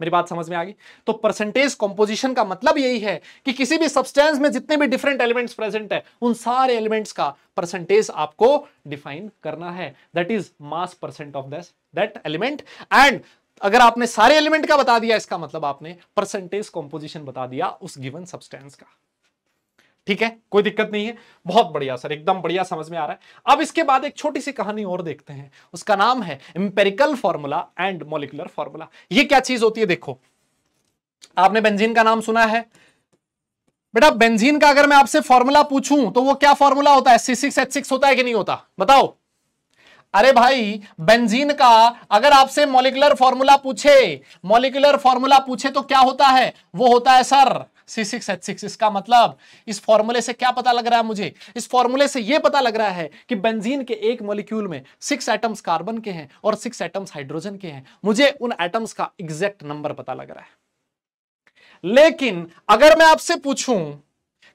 मेरी बात समझ में आ गई तो परसेंटेज कंपोजिशन का मतलब यही है कि किसी भी सब्सटेंस में जितने भी डिफरेंट एलिमेंट्स प्रेजेंट है उन सारे एलिमेंट्स का परसेंटेज आपको डिफाइन करना है that is mass percent of that element and अगर आपने सारे एलिमेंट का बता दिया इसका मतलब आपने परसेंटेज कॉम्पोजिशन बता दिया उस गिवन सब्सटेंस का ठीक है कोई दिक्कत नहीं है बहुत बढ़िया सर एकदम बढ़िया समझ में आ रहा है अब इसके बाद एक छोटी सी कहानी और देखते हैं उसका नाम है empirical formula and molecular formula ये क्या चीज होती है देखो आपने बेंजीन का नाम सुना है बेटा बेंजीन का अगर मैं आपसे फॉर्मूला पूछूं तो वो क्या फॉर्मूला होता है सी सिक्स एच सिक्स होता है कि नहीं होता बताओ अरे भाई बेंजीन का अगर आपसे मोलिकुलर फॉर्मूला पूछे मोलिकुलर फॉर्मूला पूछे तो क्या होता है वो होता है sir C six H six इसका मतलब इस फॉर्मूले से क्या पता लग रहा है मुझे इस फॉर्मूले से यह पता लग रहा है कि बेंजीन के एक मोलिक्यूल में सिक्स एटम्स कार्बन के हैं और सिक्स एटम्स हाइड्रोजन के हैं मुझे उन एटम्स का एग्जैक्ट नंबर पता लग रहा है लेकिन अगर मैं आपसे पूछूं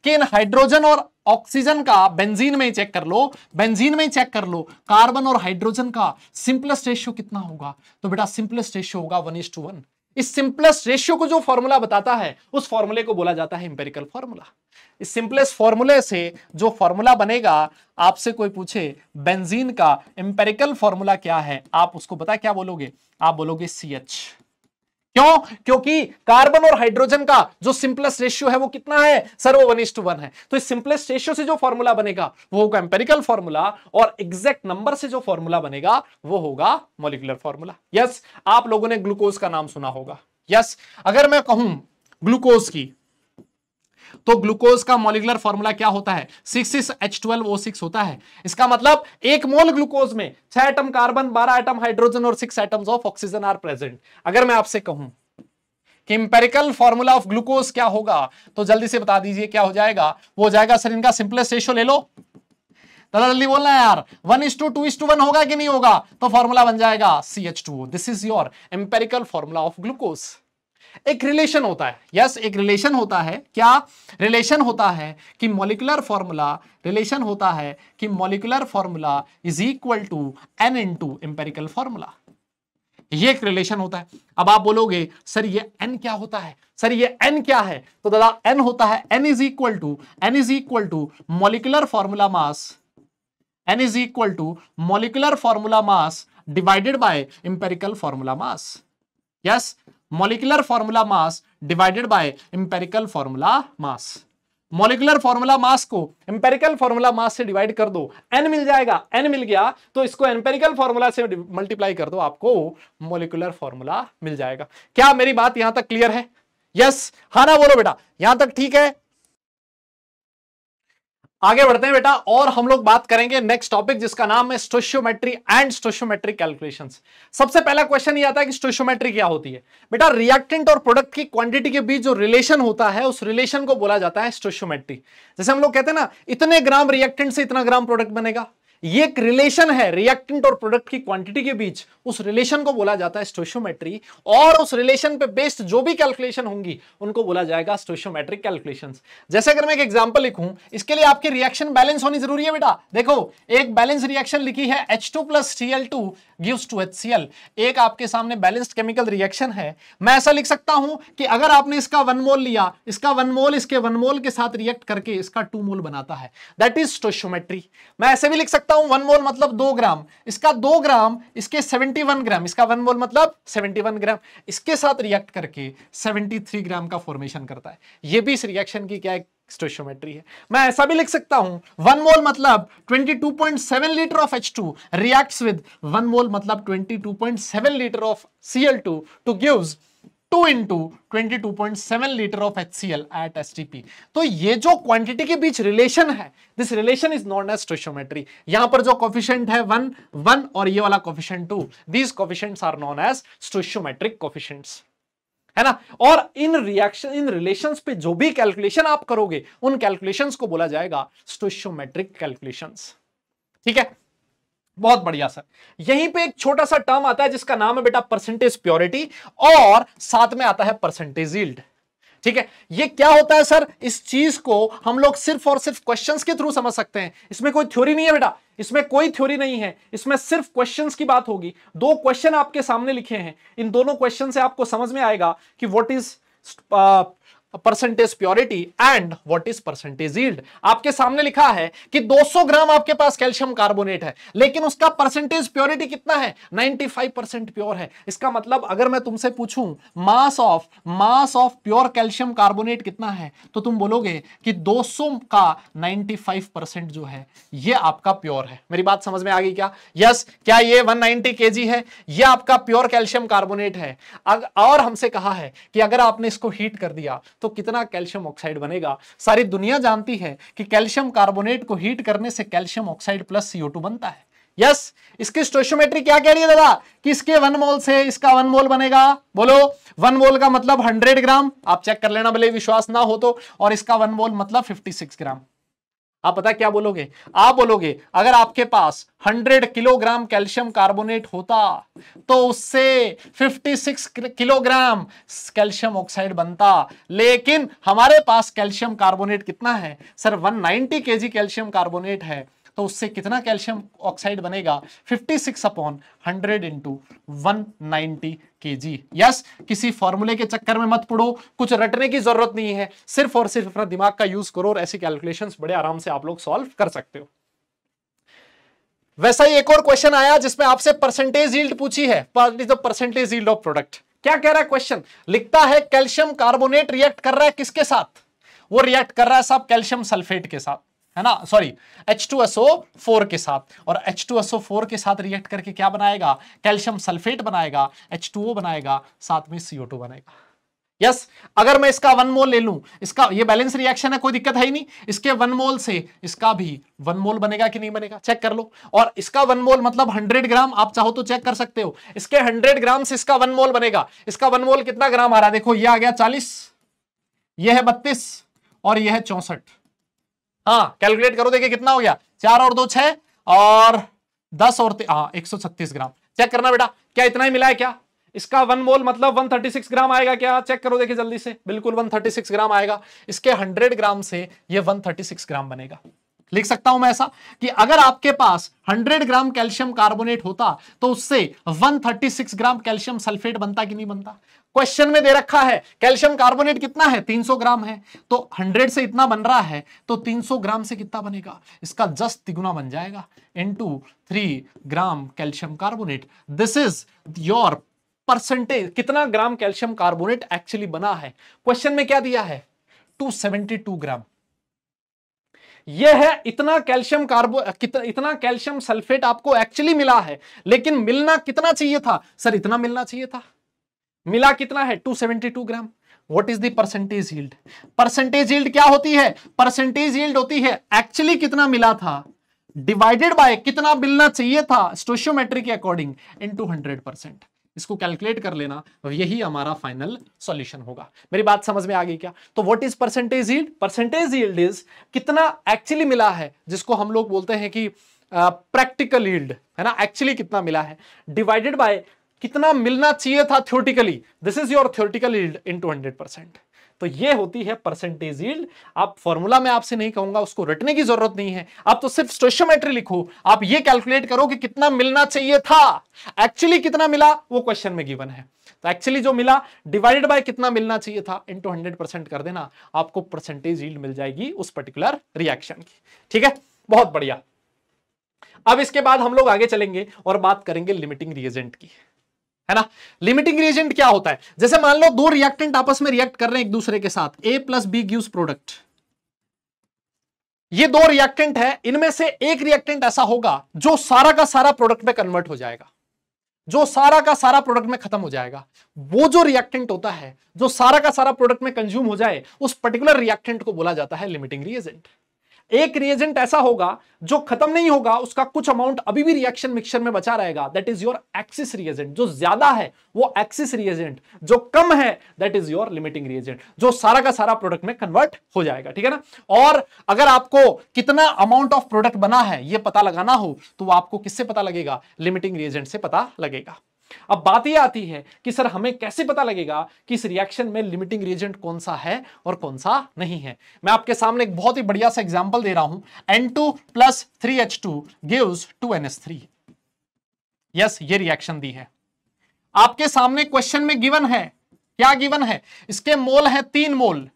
कि इन हाइड्रोजन और ऑक्सीजन का बेंजीन में ही चेक कर लो बेंजीन में ही चेक कर लो कार्बन और हाइड्रोजन का सिंपलेस्ट रेशियो कितना होगा तो बेटा सिंपलेस्ट रेशियो होगा वन इज टू वन इस सिंपलेस्ट रेशियो को जो फॉर्मूला बताता है उस फॉर्मूले को बोला जाता है इंपेरिकल फॉर्मूला इस सिंपलेस्ट फॉर्मूले से जो फॉर्मूला बनेगा आपसे कोई पूछे बेंजीन का इंपेरिकल फॉर्मूला क्या है आप उसको बता क्या बोलोगे आप बोलोगे सी एच क्यों क्योंकि कार्बन और हाइड्रोजन का जो सिंपलेस्ट रेशियो है वो कितना है सर वो वन टू वन है तो इस सिंपलेस्ट रेशियो से जो फॉर्मूला बनेगा वो होगा एम्पेरिकल फॉर्मूला और एग्जैक्ट नंबर से जो फॉर्मूला बनेगा वो होगा मोलिकुलर फॉर्मूला यस आप लोगों ने ग्लूकोज का नाम सुना होगा यस अगर मैं कहूं ग्लूकोज की तो ग्लूकोज का मोलिकुलर फॉर्मूला क्या होता है six six H twelve O six होता है इसका मतलब एक मोल ग्लूकोज में छह आइटम कार्बन बारह आइटम हाइड्रोजन और six atoms of oxygen are present अगर मैं आपसे कहूं इंपेरिकल फॉर्मूला ऑफ ग्लूकोज क्या होगा तो जल्दी से बता दीजिए क्या हो जाएगा वो हो जाएगा सर इनका सिंपलेस्ट रेशियो ले लो दादा जल्दी बोलना है यार one is to two is to to one कि नहीं होगा तो फॉर्मूला बन जाएगा C H two this is your empirical formula of glucose एक रिलेशन होता है यस yes, एक रिलेशन होता है क्या रिलेशन होता है कि मोलिकुलर फॉर्मूला रिलेशन होता है कि molecular formula is equal to n into empirical formula ये एक रिलेशन होता है अब आप बोलोगे सर ये एन क्या होता है सर ये एन क्या है तो दादा एन होता है n is equal to n is equal to molecular formula mass n is equal to molecular formula mass divided by empirical formula mass yes molecular formula mass divided by empirical formula mass molecular formula mass को empirical formula mass से divide कर दो N मिल जाएगा N मिल गया तो इसको empirical formula से multiply कर दो आपको मोलिकुलर फॉर्मूला मिल जाएगा क्या मेरी बात यहां तक क्लियर है यस yes, हाँ ना बोलो बेटा यहां तक ठीक है आगे बढ़ते हैं बेटा और हम लोग बात करेंगे नेक्स्ट टॉपिक जिसका नाम है स्टोशियोमेट्री एंड स्टोशियोमेट्रिक कैलकुलेशंस सबसे पहला क्वेश्चन ये आता है कि स्टोशियोमेट्री क्या होती है बेटा रिएक्टेंट और प्रोडक्ट की क्वांटिटी के बीच जो रिलेशन होता है उस रिलेशन को बोला जाता है स्टोशियोमेट्री जैसे हम लोग कहते हैं ना इतने ग्राम रिएक्टेंट से इतना ग्राम प्रोडक्ट बनेगा ये एक रिलेशन है रिएक्टेंट और प्रोडक्ट की क्वांटिटी के बीच उस रिलेशन को बोला जाता है स्टोशियोमेट्री और उस रिलेशन पे बेस्ड जो भी कैलकुलेशन होंगी उनको बोला जाएगा स्टोशियोमेट्रिक कैलकुलेशन जैसे अगर मैं एक एग्जांपल लिखूं इसके लिए आपकी रिएक्शन बैलेंस होनी जरूरी है बेटा देखो एक बैलेंस रिएक्शन लिखी है H two plus C L two gives two H C L एक आपके सामने बैलेंस्ड केमिकल रिएक्शन है मैं ऐसा लिख सकता हूं कि अगर आपने इसका वन मोल लिया इसका वन मोल इसके वन मोल के साथ रिएक्ट करके इसका टू मोल बनाता है दैट इज स्टोशोमेट्री मैं ऐसे भी लिख सकता सकता हूं वन मोल मतलब दो ग्राम इसका दो ग्राम इसके सेवेंटी वन ग्राम इसका वन मोल मतलब सेवेंटी वन ग्राम इसके साथ रिएक्ट करके सेवेंटी थ्री ग्राम का फॉर्मेशन करता है ये भी इस रिएक्शन की क्या है स्टोशियोमेट्री है मैं ऐसा भी लिख सकता हूं वन मोल मतलब 22.7 litre of H2 reacts with one mole मतलब 22.7 litre of Cl2 to gives two into twenty two point seven litre of H C L at S T P तो ये जो क्वांटिटी के बीच रिलेशन है this relation is known as stoichiometry यहां पर जो कॉफिशेंट है वन वन और ये वाला coefficient two these coefficients are known as stoichiometric coefficients है ना और इन रिएक्शन इन रिलेशन पे जो भी कैलकुलेशन आप करोगे उन कैलकुलेशन को बोला जाएगा स्टोशियोमेट्रिक कैलकुलेशन ठीक है बहुत बढ़िया सर यहीं पे एक छोटा सा टर्म आता है जिसका नाम है बेटा परसेंटेज प्योरिटी और साथ में आता है परसेंटेज यील्ड ठीक है ये क्या होता है सर इस चीज को हम लोग सिर्फ और सिर्फ क्वेश्चंस के थ्रू समझ सकते हैं इसमें कोई थ्योरी नहीं है बेटा इसमें कोई थ्योरी नहीं है इसमें सिर्फ क्वेश्चंस की बात होगी दो क्वेश्चन आपके सामने लिखे हैं इन दोनों क्वेश्चन से आपको समझ में आएगा कि what is percentage purity and what is percentage yield आपके सामने लिखा है कि 200 ग्राम आपके पास कैल्शियम कार्बोनेट है लेकिन उसका परसेंटेज प्योरिटी कितना है 95 परसेंट प्योर है इसका मतलब अगर मैं तुमसे पूछूं mass of mass of pure calcium carbonate कितना है तो तुम बोलोगे कि 200 का 95 परसेंट जो है यह आपका प्योर है मेरी बात समझ में आ गई क्या यस yes, क्या यह वन नाइनटी है यह आपका प्योर कैल्शियम कार्बोनेट है और हमसे कहा है कि अगर आपने इसको हीट कर दिया तो तो कितना कैल्शियम ऑक्साइड बनेगा सारी दुनिया जानती है कि कैल्शियम कार्बोनेट को हीट करने से कैल्शियम ऑक्साइड प्लस सीओ बनता है यस इसकी स्टोशियोमेट्री क्या कह रही है दादा कि इसके वन मोल से इसका वन मोल बनेगा बोलो वन मोल का मतलब हंड्रेड ग्राम आप चेक कर लेना भले विश्वास ना हो तो और इसका वन मोल मतलब 56 ग्राम आप पता क्या बोलोगे आप बोलोगे अगर आपके पास 100 किलोग्राम कैल्शियम कार्बोनेट होता तो उससे 56 किलोग्राम कैल्शियम ऑक्साइड बनता लेकिन हमारे पास कैल्शियम कार्बोनेट कितना है सर 190 केजी कैल्शियम कार्बोनेट है तो उससे कितना कैल्शियम ऑक्साइड बनेगा 56 six upon hundred into one ninety yes किसी फॉर्मूले के चक्कर में मत पड़ो कुछ रटने की जरूरत नहीं है सिर्फ और सिर्फ अपना दिमाग का यूज करो और ऐसी कैलकुलेशन बड़े आराम से आप लोग सॉल्व कर सकते हो वैसा ही एक और क्वेश्चन आया जिसमें आपसे परसेंटेज यील्ड पूछी है परसेंटेज यील्ड ऑफ प्रोडक्ट क्या कह रहा है क्वेश्चन लिखता है कैल्शियम कार्बोनेट रिएक्ट कर रहा है किसके साथ वो रिएक्ट कर रहा है साहब कैल्शियम सल्फेट के साथ है ना सॉरी H2SO4 के साथ और H2SO4 के साथ रिएक्ट करके क्या बनाएगा कैल्शियम सल्फेट बनाएगा H2O बनाएगा साथ में CO2 बनाएगा यस yes, अगर मैं इसका वन मोल ले लूं इसका ये बैलेंस रिएक्शन है कोई दिक्कत है ही नहीं इसके वन मोल से इसका भी वन मोल बनेगा कि नहीं बनेगा चेक कर लो और इसका वन मोल मतलब हंड्रेड ग्राम आप चाहो तो चेक कर सकते हो इसके हंड्रेड ग्राम से इसका वन मोल बनेगा इसका वन मोल कितना ग्राम आ रहा है देखो ये आ गया चालीस यह है बत्तीस और यह है चौसठ हाँ कैलकुलेट करो देखिए कितना हो गया चार और दो छ और दस और हाँ एक सौ छत्तीस ग्राम चेक करना बेटा क्या इतना ही मिला है क्या इसका वन मोल मतलब 136 ग्राम आएगा क्या चेक करो देखिए जल्दी से बिल्कुल 136 ग्राम आएगा इसके 100 ग्राम से ये 136 ग्राम बनेगा लिख सकता हूं मैं ऐसा कि अगर आपके पास 100 ग्राम कैल्शियम कार्बोनेट होता तो उससे 136 ग्राम कैल्शियम सल्फेट बनता कि नहीं बनता क्वेश्चन में दे रखा है कैल्शियम कार्बोनेट कितना है 300 ग्राम है तो 100 से इतना बन रहा है तो 300 ग्राम से कितना बनेगा इसका जस्ट तिगुना बन जाएगा into three gram calcium carbonate this is your percentage कितना ग्राम कैल्शियम कार्बोनेट एक्चुअली बना है क्वेश्चन में क्या दिया है टू ग्राम यह है इतना कैल्शियम कार्बो इतना कैल्शियम सल्फेट आपको एक्चुअली मिला है लेकिन मिलना कितना चाहिए था सर इतना मिलना चाहिए था मिला कितना है 272 gram what is the percentage yield percentage yield क्या होती है परसेंटेज यील्ड होती है एक्चुअली कितना मिला था डिवाइडेड बाय कितना मिलना चाहिए था स्टोशियोमेट्री के according into hundred percent इसको कैलकुलेट कर लेना तो यही हमारा फाइनल सॉल्यूशन होगा मेरी बात समझ में आ गई क्या तो what is percentage yield percentage yield is कितना एक्चुअली मिला है जिसको हम लोग बोलते हैं कि प्रैक्टिकल uh, यील्ड है ना एक्चुअली कितना मिला है डिवाइडेड बाय कितना मिलना चाहिए था theoretically this is your theoretical yield into hundred percent तो ये होती है परसेंटेज यील्ड आप फॉर्मूला में आपसे नहीं कहूंगा उसको रटने की जरूरत नहीं है आप तो सिर्फ स्टोशियोमेट्री लिखो आप ये कैलकुलेट करो कि कितना मिलना चाहिए था एक्चुअली कितना मिला वो क्वेश्चन में गिवन है तो एक्चुअली जो मिला डिवाइडेड बाय कितना मिलना चाहिए था इंटू हंड्रेड परसेंट कर देना आपको परसेंटेज यील्ड मिल जाएगी उस पर्टिकुलर रिएक्शन की ठीक है बहुत बढ़िया अब इसके बाद हम लोग आगे चलेंगे और बात करेंगे लिमिटिंग रिएजेंट की है ना लिमिटिंग रिएजेंट क्या होता है जैसे मान लो दो रिएक्टेंट आपस में रिएक्ट कर रहे हैं एक दूसरे के साथ A plus B gives product ये दो रिएक्टेंट है इनमें से एक रिएक्टेंट ऐसा होगा जो सारा का सारा प्रोडक्ट में कन्वर्ट हो जाएगा जो सारा का सारा प्रोडक्ट में खत्म हो जाएगा वो जो रिएक्टेंट होता है जो सारा का सारा प्रोडक्ट में कंज्यूम हो जाए उस पर्टिकुलर रिएक्टेंट को बोला जाता है लिमिटिंग रिएजेंट एक रिएजेंट ऐसा होगा जो खत्म नहीं होगा उसका कुछ अमाउंट अभी भी रिएक्शन मिक्सचर में बचा रहेगा that is your excess reagent जो ज्यादा है वो एक्सिस रिएजेंट जो कम है that is your limiting reagent जो सारा का सारा प्रोडक्ट में कन्वर्ट हो जाएगा ठीक है ना और अगर आपको कितना अमाउंट ऑफ प्रोडक्ट बना है यह पता लगाना हो तो आपको किससे पता लगेगा लिमिटिंग रिएजेंट से पता लगेगा अब बात यह आती है कि सर हमें कैसे पता लगेगा कि इस रिएक्शन में लिमिटिंग रिएजेंट कौन सा है और कौन सा नहीं है मैं आपके सामने एक बहुत ही बढ़िया सा एग्जांपल दे रहा हूं N two plus three H two gives two N S three yes ये रिएक्शन दी है आपके सामने क्वेश्चन में गिवन है क्या गिवन है इसके मोल है तीन मोल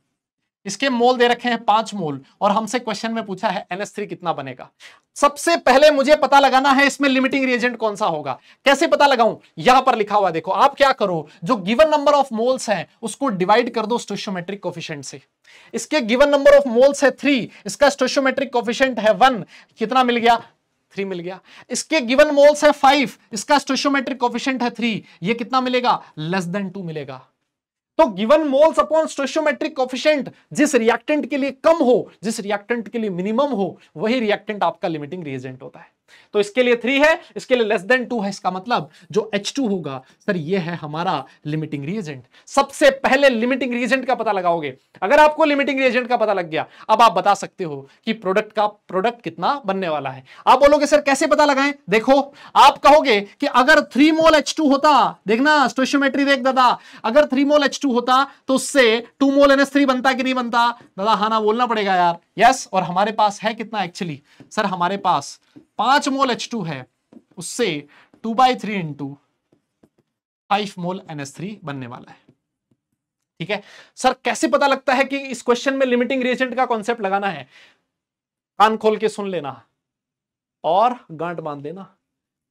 इसके मोल दे रखे हैं पांच मोल और हमसे क्वेश्चन में पूछा है एनएस थ्री कितना बनेगा सबसे पहले मुझे पता लगाना है इसमें लिमिटिंग रिएजेंट कौन सा होगा कैसे पता लगाऊं यहां पर लिखा हुआ देखो आप क्या करो जो गिवन नंबर ऑफ मोल्स हैं उसको डिवाइड कर दो स्टोशियोमेट्रिक कोफिशियंट से इसके गिवन नंबर ऑफ मोल्स है थ्री इसका स्टोशियोमेट्रिक कोफिशियंट है वन कितना मिल गया थ्री मिल गया इसके गिवन मोल्स है फाइव इसका स्टोशियोमेट्रिक कोफिशियंट है थ्री ये कितना मिलेगा लेस देन टू मिलेगा तो given moles upon stoichiometric coefficient जिस रिएक्टेंट के लिए कम हो जिस रिएक्टेंट के लिए मिनिमम हो वही रिएक्टेंट आपका लिमिटिंग रिएजेंट होता है तो इसके लिए थ्री है इसके लिए लेस देन टू है इसका मतलब जो एच टू होगा सर ये है हमारा लिमिटिंग रिएजेंट सबसे पहले लिमिटिंग रिएजेंट का पता लगाओगे अगर आपको लिमिटिंग रिएजेंट का पता लग गया अब आप बता सकते हो कि प्रोडक्ट का प्रोडक्ट कितना बनने वाला है आप बोलोगे सर कैसे पता लगाएं देखो आप कहोगे कि अगर थ्री मोल एच टू होता देखना स्टोशियोमेट्री देख दादा अगर थ्री मोल एच टू होता तो उससे टू मोल एनएस थ्री बनता कि नहीं बनता दादा हाँ ना बोलना पड़ेगा यार यस और हमारे पास है कितना एक्चुअली सर हमारे पास पांच मोल एच टू है उससे two by three into five mole N S three बनने वाला है ठीक है सर कैसे पता लगता है कि इस क्वेश्चन में लिमिटिंग रिएजेंट का कॉन्सेप्ट लगाना है कान खोल के सुन लेना और गांठ बांध देना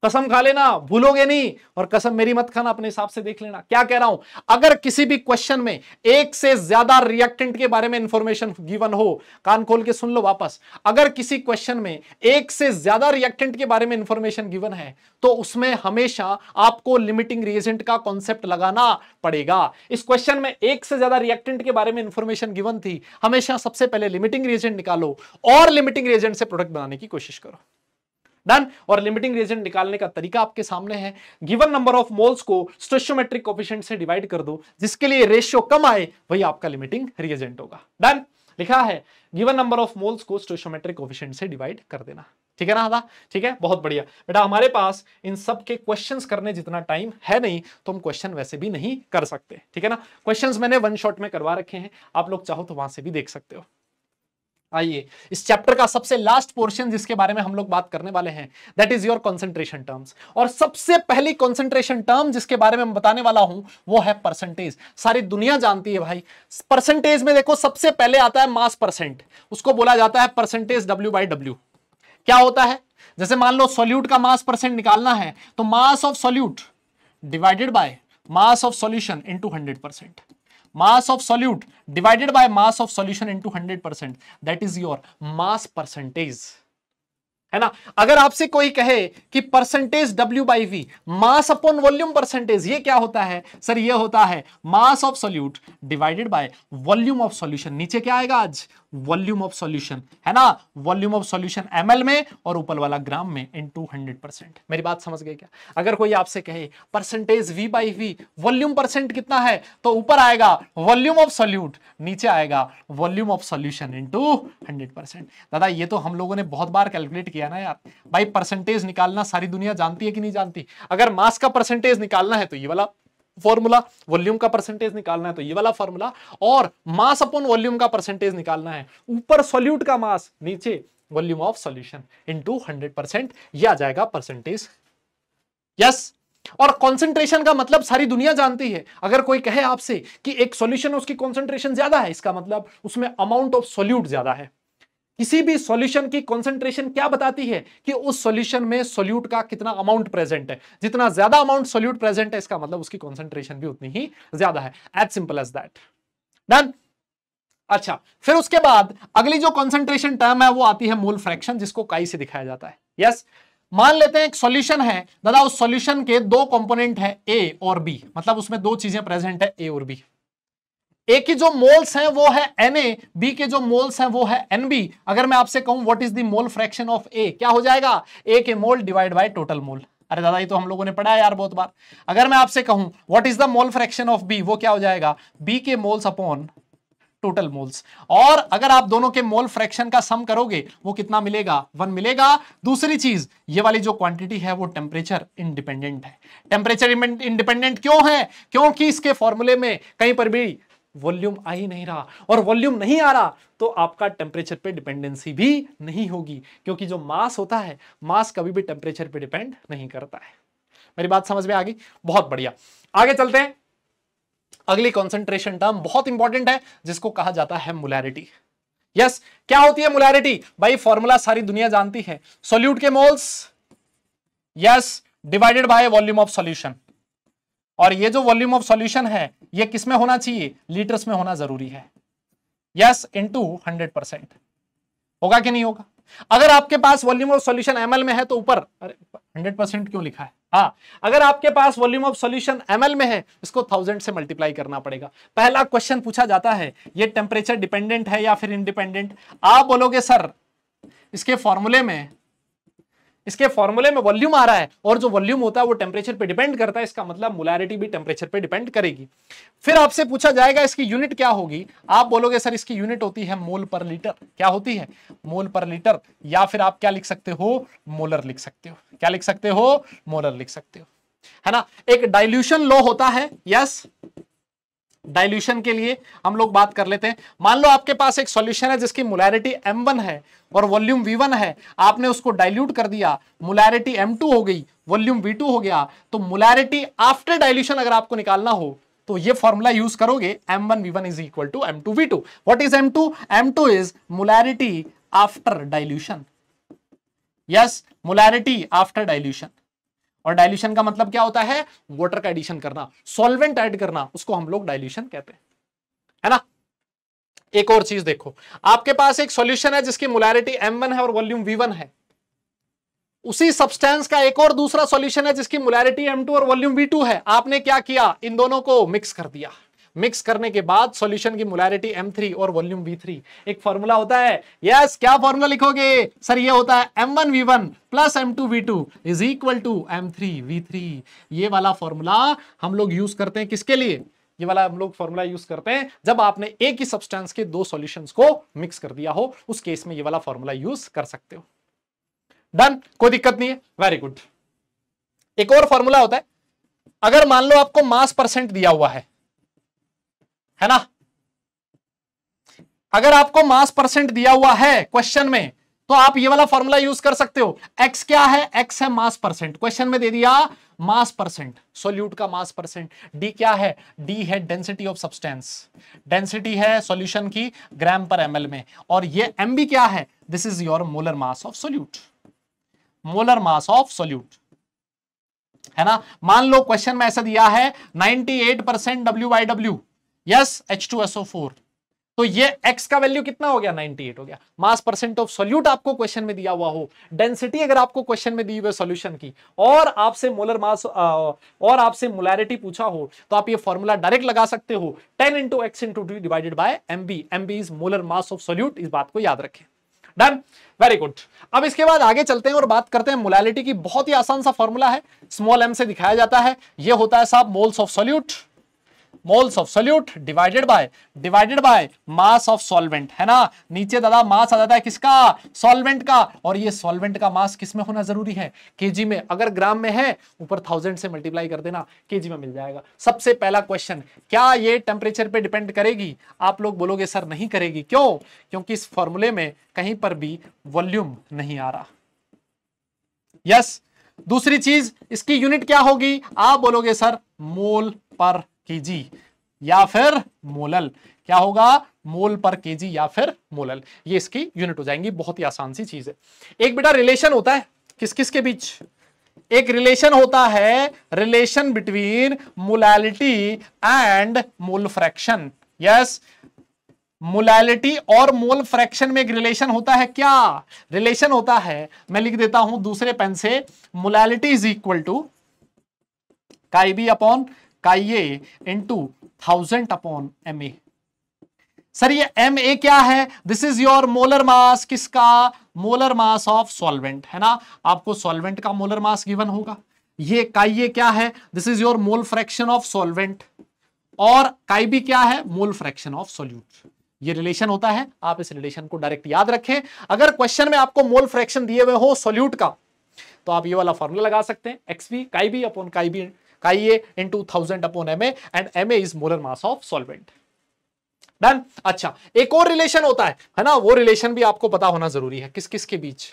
कसम खा लेना भूलोगे नहीं और कसम मेरी मत खाना अपने हिसाब से देख लेना क्या कह रहा हूं अगर किसी भी क्वेश्चन में एक से ज्यादा रिएक्टेंट के बारे में इंफॉर्मेशन गिवन हो कान खोल के सुन लो वापस अगर किसी क्वेश्चन में एक से ज्यादा रिएक्टेंट के बारे में इंफॉर्मेशन गिवन है तो उसमें हमेशा आपको लिमिटिंग रिएजेंट का कॉन्सेप्ट लगाना पड़ेगा इस क्वेश्चन में एक से ज्यादा रिएक्टेंट के बारे में इंफॉर्मेशन गिवन थी हमेशा सबसे पहले लिमिटिंग रिएजेंट निकालो और लिमिटिंग रिएजेंट से प्रोडक्ट बनाने की कोशिश करो डन और लिमिटिंग रिएजेंट निकालने का तरीका आपके सामने है गिवन नंबर ऑफ मोल्स को स्टोशियोमेट्रिक कोफिशिएंट से डिवाइड कर दो जिसके लिए रेशियो कम आए वही आपका लिमिटिंग रिएजेंट होगा डन लिखा है गिवन नंबर ऑफ मोल्स को स्टोशियोमेट्रिक कोफिशिएंट से डिवाइड कर देना ठीक है ना दादा ठीक है बहुत बढ़िया बेटा हमारे पास इन सब के क्वेश्चंस करने जितना टाइम है नहीं तो हम क्वेश्चन वैसे भी नहीं कर सकते ठीक है ना क्वेश्चंस मैंने वन शॉट में करवा रखे हैं आप लोग चाहो तो वहां से भी देख सकते हो आइए इस चैप्टर का सबसे लास्ट पोर्शन जिसके बारे में हम लोग बात करने वाले हैं that is your concentration terms और सबसे पहली कॉन्सेंट्रेशन टर्म जिसके बारे में मैं बताने वाला हूं वो है परसेंटेज सारी दुनिया जानती है भाई परसेंटेज में देखो सबसे पहले आता है मास परसेंट उसको बोला जाता है परसेंटेज डब्ल्यू बाई डब्ल्यू क्या होता है जैसे मान लो सोल्यूट का मास परसेंट निकालना है तो mass of solute divided by mass of solution into hundred percent mass of solute divided by mass of solution hundred 100% that is your mass percentage है ना अगर आपसे कोई कहे कि percentage W by V mass upon volume percentage ये क्या होता है सर ये होता है mass of solute divided by volume of solution नीचे क्या आएगा आज वॉल्यूम ऑफ सॉल्यूशन है ना वॉल्यूम ऑफ सॉल्यूशन एमएल में और ऊपर वाला ग्राम में इन टू हंड्रेड परसेंट मेरी बात समझ गए क्या अगर कोई आपसे कहे percentage V by V volume percent कितना है तो ऊपर आएगा वॉल्यूम ऑफ सॉल्यूट नीचे आएगा volume of solution into दादा ये तो हम लोगों ने बहुत बार कैलकुलेट किया ना यार भाई परसेंटेज निकालना सारी दुनिया जानती है कि नहीं जानती अगर मास का परसेंटेज निकालना है तो ये वाला फॉर्मूला वॉल्यूम का परसेंटेज निकालना है तो ये वाला फॉर्मूला और मास अपॉन वॉल्यूम का परसेंटेज निकालना है ऊपर सोल्यूट का मास नीचे volume of solution into hundred percent ये आ जाएगा परसेंटेज यस और कंसंट्रेशन का मतलब सारी दुनिया जानती है अगर कोई कहे आपसे कि एक सॉल्यूशन उसकी कंसंट्रेशन ज्यादा है इसका मतलब उसमें अमाउंट ऑफ सॉल्यूट ज्यादा है किसी भी सॉल्यूशन की कॉन्सेंट्रेशन क्या बताती है कि उस सॉल्यूशन में सॉल्यूट का कितना अमाउंट प्रेजेंट है जितना ज्यादा अमाउंट सॉल्यूट प्रेजेंट है इसका मतलब उसकी कॉन्सेंट्रेशन भी उतनी ही ज्यादा है as simple as that done अच्छा फिर उसके बाद अगली जो कॉन्सेंट्रेशन टर्म है वो आती है मूल फ्रैक्शन जिसको काई से दिखाया जाता है यस yes? मान लेते हैं एक सॉल्यूशन है दादा उस सॉल्यूशन के दो कंपोनेंट है ए और बी मतलब उसमें दो चीजें प्रेजेंट है ए और बी ए की जो मोल्स हैं वो है एन ए बी के जो मोल्स हैं वो है एन बी अगर मैं आपसे कहूं what is the mole fraction of A क्या हो जाएगा ए के mole divide by total mole अरे दादा ये तो हम लोगों ने पढ़ा है यार बहुत बार अगर मैं आपसे कहूं what is the mole fraction of B वो क्या हो जाएगा बी के मोल्स अपॉन टोटल मोल्स और अगर आप दोनों के मोल फ्रैक्शन का सम करोगे वो कितना मिलेगा वन मिलेगा दूसरी चीज ये वाली जो क्वांटिटी है वो टेम्परेचर इंडिपेंडेंट है टेम्परेचर इंडिपेंडेंट क्यों है क्योंकि इसके फॉर्मूले में कहीं पर भी वॉल्यूम आ ही नहीं रहा और वॉल्यूम नहीं आ रहा तो आपका टेम्परेचर पे डिपेंडेंसी भी नहीं होगी क्योंकि जो मास होता है मास कभी भी टेम्परेचर पे डिपेंड नहीं करता है मेरी बात समझ में आ गई बहुत बढ़िया आगे चलते हैं अगली कॉन्सेंट्रेशन टर्म बहुत इंपॉर्टेंट है जिसको कहा जाता है मुलैरिटी यस yes, क्या होती है मुलैरिटी भाई फॉर्मूला सारी दुनिया जानती है सोल्यूट के moles yes divided by volume of solution और ये जो वॉल्यूम ऑफ सॉल्यूशन है ये किस में होना चाहिए लीटर्स में होना जरूरी है यस इंटू हंड्रेड परसेंट होगा कि नहीं होगा अगर आपके पास वॉल्यूम ऑफ सॉल्यूशन एमएल में है तो ऊपर अरे हंड्रेड परसेंट क्यों लिखा है हाँ अगर आपके पास वॉल्यूम ऑफ सॉल्यूशन एमएल में है इसको थाउजेंड से मल्टीप्लाई करना पड़ेगा पहला क्वेश्चन पूछा जाता है ये टेम्परेचर डिपेंडेंट है या फिर इंडिपेंडेंट आप बोलोगे सर इसके फॉर्मूले में इसके फॉर्मूले में वॉल्यूम आ रहा है और जो वॉल्यूम होता है वो टेम्परेचर पे डिपेंड करता है इसका मतलब मोलारिटी भी टेम्परेचर पे डिपेंड करेगी फिर आपसे पूछा जाएगा इसकी यूनिट क्या होगी आप बोलोगे सर इसकी यूनिट होती है मोल पर लीटर क्या होती है मोल पर लीटर या फिर आप क्या लिख सकते हो मोलर लिख सकते हो क्या लिख सकते हो मोलर लिख सकते हो है ना एक डाइल्यूशन लॉ होता है यस डाइल्यूशन के लिए हम लोग बात कर लेते हैं मान लो आपके पास एक सॉल्यूशन है जिसकी एम M1 है और वॉल्यूम V1 है आपने उसको डाइल्यूट कर दिया एम M2 हो गई वॉल्यूम V2 हो गया तो मुलैरिटी आफ्टर डाइल्यूशन अगर आपको निकालना हो तो ये फॉर्मूला यूज करोगे M1 V1 is equal to M two V two what is M two M two is molarity after dilution yes molarity after dilution और डायल्यूशन का मतलब क्या होता है वाटर का एडिशन करना सॉल्वेंट ऐड करना उसको हम लोग डायल्यूशन कहते हैं है ना एक और चीज देखो आपके पास एक सॉल्यूशन है जिसकी मोलैरिटी M1 है और वॉल्यूम V1 है उसी सब्सटेंस का एक और दूसरा सॉल्यूशन है जिसकी मोलैरिटी M2 और वॉल्यूम V2 है आपने क्या किया इन दोनों को मिक्स कर दिया मिक्स करने के बाद सॉल्यूशन की मोलैरिटी M3 और वॉल्यूम V3 एक फॉर्मूला होता है यस yes, क्या फॉर्मूला लिखोगे सर ये होता है M1 V1 plus M2 V2 is equal to M3 V3 ये वाला फॉर्मूला हम लोग यूज करते हैं किसके लिए ये वाला हम लोग फॉर्मूला यूज करते हैं जब आपने एक ही सब्सटेंस के दो सोल्यूशन को मिक्स कर दिया हो उस केस में ये वाला फॉर्मूला यूज कर सकते हो डन कोई दिक्कत नहीं है वेरी गुड एक और फॉर्मूला होता है अगर मान लो आपको मास परसेंट दिया हुआ है है ना अगर आपको मास परसेंट दिया हुआ है क्वेश्चन में तो आप ये वाला फॉर्मूला यूज कर सकते हो एक्स क्या है एक्स है मास परसेंट क्वेश्चन में दे दिया मास परसेंट सोल्यूट का मास परसेंट डी क्या है डी है डेंसिटी ऑफ सब्सटेंस डेंसिटी है सॉल्यूशन की ग्राम पर एमएल में और ये एम बी क्या है this is your molar mass of solute molar mass of solute है ना मान लो क्वेश्चन में ऐसा दिया है 98 percent W by W yes H two SO four तो ये x का वैल्यू कितना हो गया 98 हो गया मास परसेंट ऑफ सॉल्यूट आपको क्वेश्चन में दिया हुआ हो डेंसिटी अगर आपको क्वेश्चन में दी हुई सॉल्यूशन की और आपसे मोलर मास और आपसे मोलैरिटी पूछा हो तो आप ये फॉर्मूला डायरेक्ट लगा सकते हो 10 into X into two divided by M B M B is molar mass of solute इस बात को याद रखें डन वेरी गुड अब इसके बाद आगे चलते हैं और बात करते हैं मोलैरिटी की बहुत ही आसान सा फॉर्मूला है स्मॉल एम से दिखाया जाता है यह होता है साहब moles of solute moles of solute divided by divided by mass of solvent है ना नीचे दादा मास आ जाता है किसका सॉल्वेंट का और ये सॉल्वेंट का मास किस में होना जरूरी है केजी में अगर ग्राम में है ऊपर थाउजेंड से मल्टीप्लाई कर देना केजी में मिल जाएगा सबसे पहला क्वेश्चन क्या ये टेम्परेचर पर डिपेंड करेगी आप लोग बोलोगे सर नहीं करेगी क्यों क्योंकि इस फॉर्मूले में कहीं पर भी वॉल्यूम नहीं आ रहा यस yes, दूसरी चीज इसकी यूनिट क्या होगी आप बोलोगे सर मोल पर केजी या फिर मोलल क्या होगा मोल पर केजी या फिर मोलल ये इसकी यूनिट हो जाएंगी बहुत ही आसान सी चीज है एक बेटा रिलेशन होता है किस किस के बीच एक रिलेशन होता है relation between molality and mole fraction yes molality और मोल फ्रैक्शन में एक रिलेशन होता है क्या रिलेशन होता है मैं लिख देता हूं दूसरे पेन से molality is equal to chi B upon का ये into thousand upon M A sir ये एम ए क्या है this is your molar mass किसका मोलर मास ऑफ सॉल्वेंट है ना आपको सॉल्वेंट का मोलर मास गिवन होगा ये काई ये क्या है this is your mole fraction of solvent और काई भी क्या है मोल फ्रैक्शन ऑफ सोल्यूट ये रिलेशन होता है आप इस रिलेशन को डायरेक्ट याद रखें अगर क्वेश्चन में आपको मोल फ्रैक्शन दिए हुए हो सोल्यूट का तो आप ये वाला फॉर्मूला लगा सकते हैं एक्स भी काई भी अपॉन काई भी Ka in 2000 upon ma and ma is molar mass of solvent. Done अच्छा एक और रिलेशन होता है है ना वो रिलेशन भी आपको पता होना जरूरी है किस किस के बीच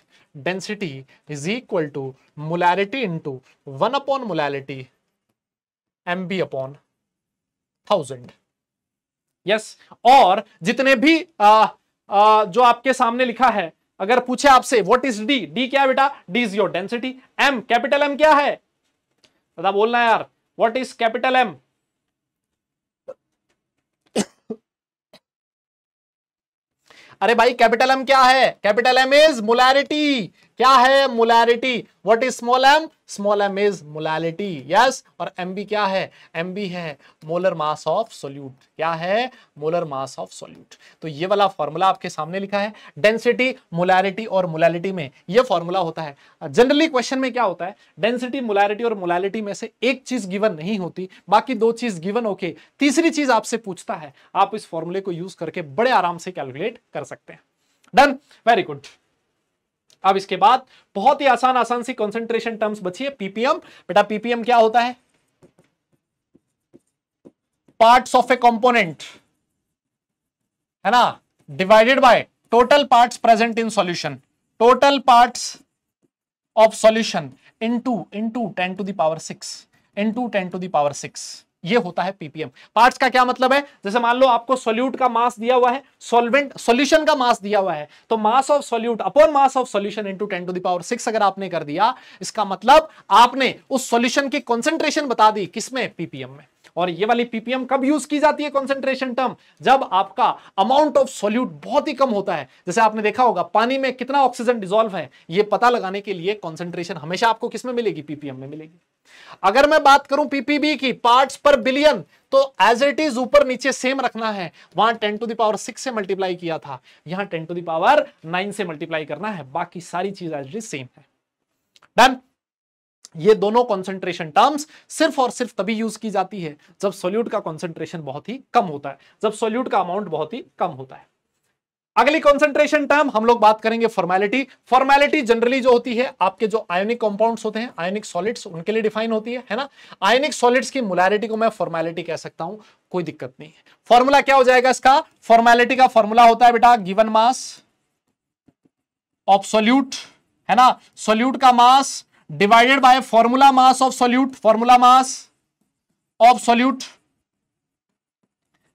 density is equal to molarity into one upon molarity M B upon thousand yes और जितने भी आ, आ, जो आपके सामने लिखा है अगर पूछे आपसे व्हाट इज डी डी क्या बेटा D is your density M capital M क्या है बता बोलना यार व्हाट इज कैपिटल एम अरे भाई कैपिटल एम क्या है कैपिटल एम इज मोलैरिटी क्या है molarity what is small M small M is molarity yes और एम बी क्या है एम बी है मोलर मास ऑफ सोल्यूट क्या है मोलर मास ऑफ सोल्यूट तो ये वाला फॉर्मूला आपके सामने लिखा है डेंसिटी मोलैरिटी और मोलैलिटी में ये फॉर्मूला होता है जनरली क्वेश्चन में क्या होता है डेंसिटी मोलैरिटी और मोलैलिटी में से एक चीज गिवन नहीं होती बाकी दो चीज गिवन ओके okay. तीसरी चीज आपसे पूछता है आप इस फॉर्मूले को यूज करके बड़े आराम से कैलकुलेट कर सकते हैं डन वेरी गुड अब इसके बाद बहुत ही आसान आसान सी कॉन्सेंट्रेशन टर्म्स बची है पीपीएम बेटा पीपीएम क्या होता है पार्ट्स ऑफ ए कंपोनेंट है ना divided by total parts present in solution total parts of solution into into 10 to the power 6 into 10 to the power 6 ये होता है पीपीएम पार्ट्स का क्या मतलब है जैसे मान लो आपको सोल्यूट का मास दिया हुआ है सॉल्वेंट सॉल्यूशन का मास दिया हुआ है तो mass of solute upon mass of solution to ten to the power six अगर आपने कर दिया इसका मतलब आपने उस सोल्यूशन की कॉन्सेंट्रेशन बता दी किसमें पीपीएम में और ये वाली पीपीएम कब यूज की जाती है कॉन्सेंट्रेशन टर्म जब आपका अमाउंट ऑफ सोल्यूट बहुत ही कम होता है जैसे आपने देखा होगा पानी में कितना ऑक्सीजन डिजोल्व है ये पता लगाने के लिए कॉन्सेंट्रेशन हमेशा आपको किसमें मिलेगी पीपीएम में मिलेगी अगर मैं बात करूं पीपीबी की पार्ट्स पर बिलियन तो एज इट इज ऊपर नीचे सेम रखना है वहां टेन टू दावर सिक्स से मल्टीप्लाई किया था यहां टेन टू दावर नाइन से मल्टीप्लाई करना है बाकी सारी चीज एज इट इज सेम है डन ये दोनों कॉन्सेंट्रेशन टर्म्स सिर्फ और सिर्फ तभी यूज की जाती है जब सोल्यूट का कॉन्सेंट्रेशन बहुत ही कम होता है जब सोल्यूट का अमाउंट बहुत ही कम होता है अगली कॉन्सेंट्रेशन टर्म हम लोग बात करेंगे फॉर्मेलिटी फॉर्मेलिटी जनरली जो होती है आपके जो आयोनिक कॉम्पाउंड होते हैं आयोनिक सॉलिड्स उनके लिए डिफाइन होती है है ना आयोनिक सॉलिड्स की मोलैरिटी को मैं फॉर्मेलिटी कह सकता हूं कोई दिक्कत नहीं है फॉर्मूला क्या हो जाएगा इसका फॉर्मेलिटी का फॉर्मूला होता है बेटा गिवन मास ऑफ सोल्यूट है ना सोल्यूट का mass divided by formula mass of solute formula mass of solute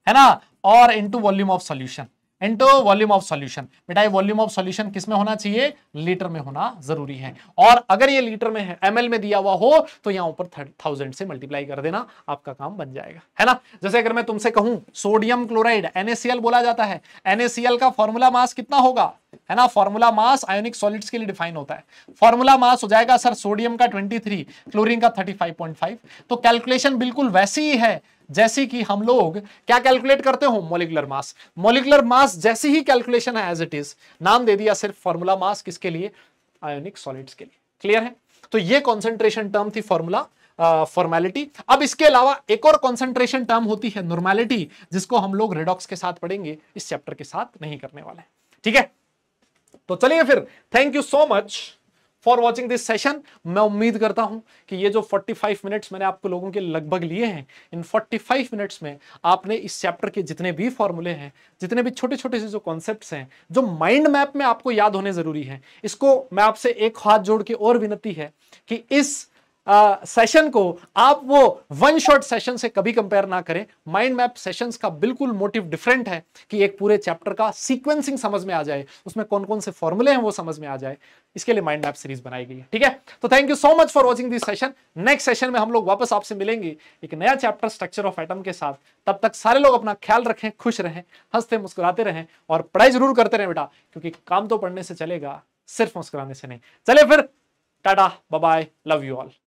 है ना और into volume of solution into volume of solution बेटा ये वॉल्यूम ऑफ सॉल्यूशन किस में होना चाहिए लीटर में होना जरूरी है और अगर ये लीटर में है एम में दिया हुआ हो तो यहाँ ऊपर थाउजेंड से मल्टीप्लाई कर देना आपका काम बन जाएगा है ना जैसे अगर मैं तुमसे कहूं सोडियम क्लोराइड एनएसीएल बोला जाता है एनएसीएल का फॉर्मूला मास कितना होगा है ना फॉर्मूला मास आयोनिक सॉलिड्स के लिए डिफाइन होता है फॉर्मूला मास हो जाएगा सर सोडियम का 23 क्लोरीन का 35.5 तो कैलकुलेशन बिल्कुल वैसी ही है जैसे कि हम लोग क्या कैलकुलेट करते हो मोलिकुलर मास मोलिकुलर मास जैसी ही कैलकुलेशन है एज इट इज नाम दे दिया सिर्फ फॉर्मूला मास किसके लिए आयोनिक सॉलिड्स के लिए क्लियर है तो ये कॉन्सेंट्रेशन टर्म थी फॉर्मूला फॉर्मेलिटी uh, अब इसके अलावा एक और कॉन्सेंट्रेशन टर्म होती है नॉर्मेलिटी जिसको हम लोग रेडॉक्स के साथ पढ़ेंगे इस चैप्टर के साथ नहीं करने वाले ठीक है तो चलिए फिर thank you so much for watching this session मैं उम्मीद करता हूं कि ये जो 45 मिनट्स मैंने आपको लोगों के लगभग लिए हैं इन 45 मिनट्स में आपने इस चैप्टर के जितने भी फॉर्मूले हैं जितने भी छोटे छोटे से जो कॉन्सेप्ट हैं जो माइंड मैप में आपको याद होने ज़रूरी है इसको मैं आपसे एक हाथ जोड़ के और विनती है कि इस सेशन को आप वो वन शॉट सेशन से कभी कंपेयर ना करें माइंड मैप सेशंस का बिल्कुल मोटिव डिफरेंट है कि एक पूरे चैप्टर का सीक्वेंसिंग समझ में आ जाए उसमें कौन कौन से फॉर्मूले हैं वो समझ में आ जाए इसके लिए माइंड मैप सीरीज बनाई गई है ठीक है तो thank you so much for watching this session next session में हम लोग वापस आपसे मिलेंगे एक नया चैप्टर स्ट्रक्चर ऑफ एटम के साथ तब तक सारे लोग अपना ख्याल रखें खुश रहें हंसते मुस्कुराते रहें और पढ़ाई जरूर करते रहें बेटा क्योंकि काम तो पढ़ने से चलेगा सिर्फ मुस्कुराने से नहीं चले फिर tata bye love you all